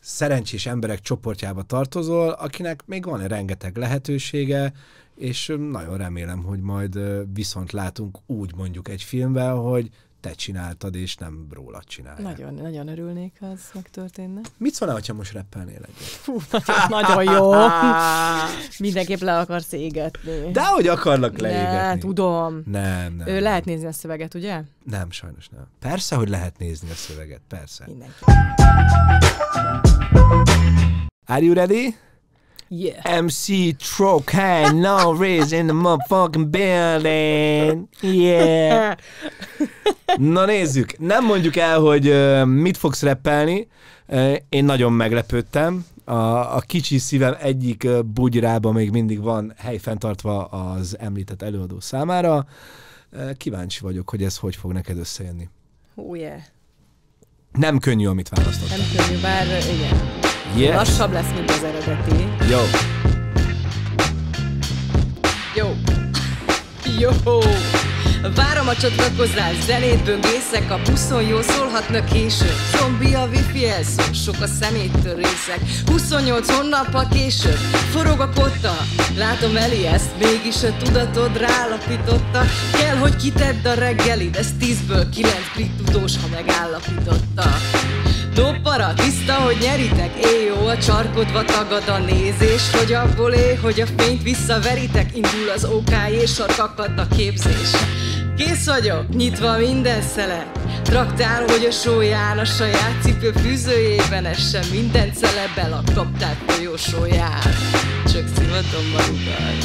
szerencsés emberek csoportjába tartozol, akinek még van rengeteg lehetősége, és nagyon remélem, hogy majd viszont látunk úgy mondjuk egy filmben, hogy te csináltad, és nem rólad csinálják. Nagyon, nagyon örülnék, ha ez megtörténne. Mit szólnál, ha most reppelnél egyet? Fú, nagyon, nagyon jó. Mindenképp le akarsz égetni. De hogy akarlak leégetni? Ne, tudom. Nem, nem. Ő lehet nézni a szöveget, ugye? Nem, sajnos nem. Persze, hogy lehet nézni a szöveget, persze. Mindenki. Are you ready? Yeah. MC Trocaine, no Riz in the motherfucking building. Yeah. Na nézzük, nem mondjuk el, hogy mit fogsz repelni. én nagyon meglepődtem. A, a kicsi szívem egyik bugyrába még mindig van hely fenntartva az említett előadó számára. Kíváncsi vagyok, hogy ez hogy fog neked összejönni. oh, yeah. Nem könnyű, amit választottál. Nem könnyű, bár igen. Yes. Lassabb lesz, mint az eredeti. Jó. Jó. Jó. Várom a csatlakozás, zenét böngészek, a buszon jó szólhatnak később. Zombi a wifi elszól, sok a részek. 28 a később. Forog a kotta, látom Eli ezt, mégis a tudatod rálapította. Kell, hogy kitedd a reggelid, ez 10-ből 9 brit tudós, ha megállapította. Dobbara tiszta, hogy nyeritek, Éjjó a csarkodva tagad a nézés, hogy abból é, hogy a fényt visszaveritek, indul az ok és a a képzés. Kész vagyok, nyitva minden szele Traktál, hogy a sóján a saját cipő fűzőjében essen minden celebel a kapták folyósóján. Csak szivatom magukat.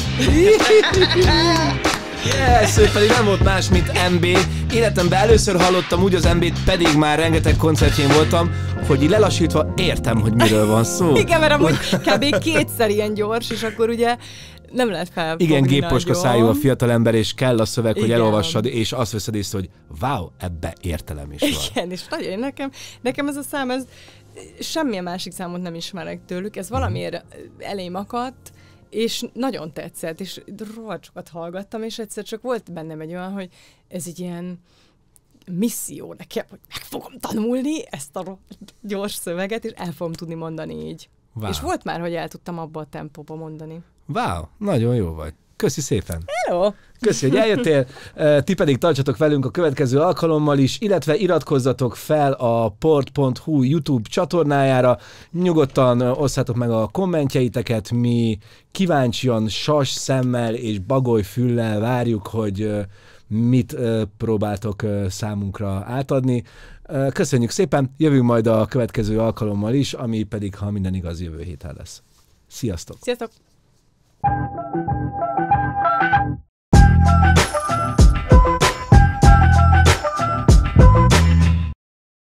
Yes, ő pedig nem volt más, mint MB. Életemben először hallottam úgy az MB-t, pedig már rengeteg koncertjén voltam, hogy így lelassítva értem, hogy miről van szó. Igen, mert amúgy kb. kétszer ilyen gyors, és akkor ugye nem lehet fel. Igen, gépposka szájú a fiatal ember és kell a szöveg, Igen. elolvassad, és azt veszed észre, hogy wow, ebbe értelem is van. Igen, és nagyon nekem, nekem ez a szám, ez semmilyen másik számot nem ismerek tőlük, ez valamiért elém akadt, és nagyon tetszett, és rohadt hallgattam, és egyszer csak volt bennem egy olyan, hogy ez egy ilyen misszió nekem, hogy meg fogom tanulni ezt a gyors szöveget, és el fogom tudni mondani így. Wow. És volt már, hogy el tudtam abba a tempóba mondani. Wow, nagyon jó vagy. Köszi szépen! Hello! Köszi, hogy eljöttél, ti pedig tartsatok velünk a következő alkalommal is, illetve iratkozzatok fel a port.hu YouTube csatornájára, nyugodtan osszátok meg a kommentjeiteket, mi kíváncsian sas szemmel és bagoly füllel várjuk, hogy mit próbáltok számunkra átadni. Köszönjük szépen, jövünk majd a következő alkalommal is, ami pedig, ha minden igaz, jövő héten lesz. Sziasztok! Sziasztok!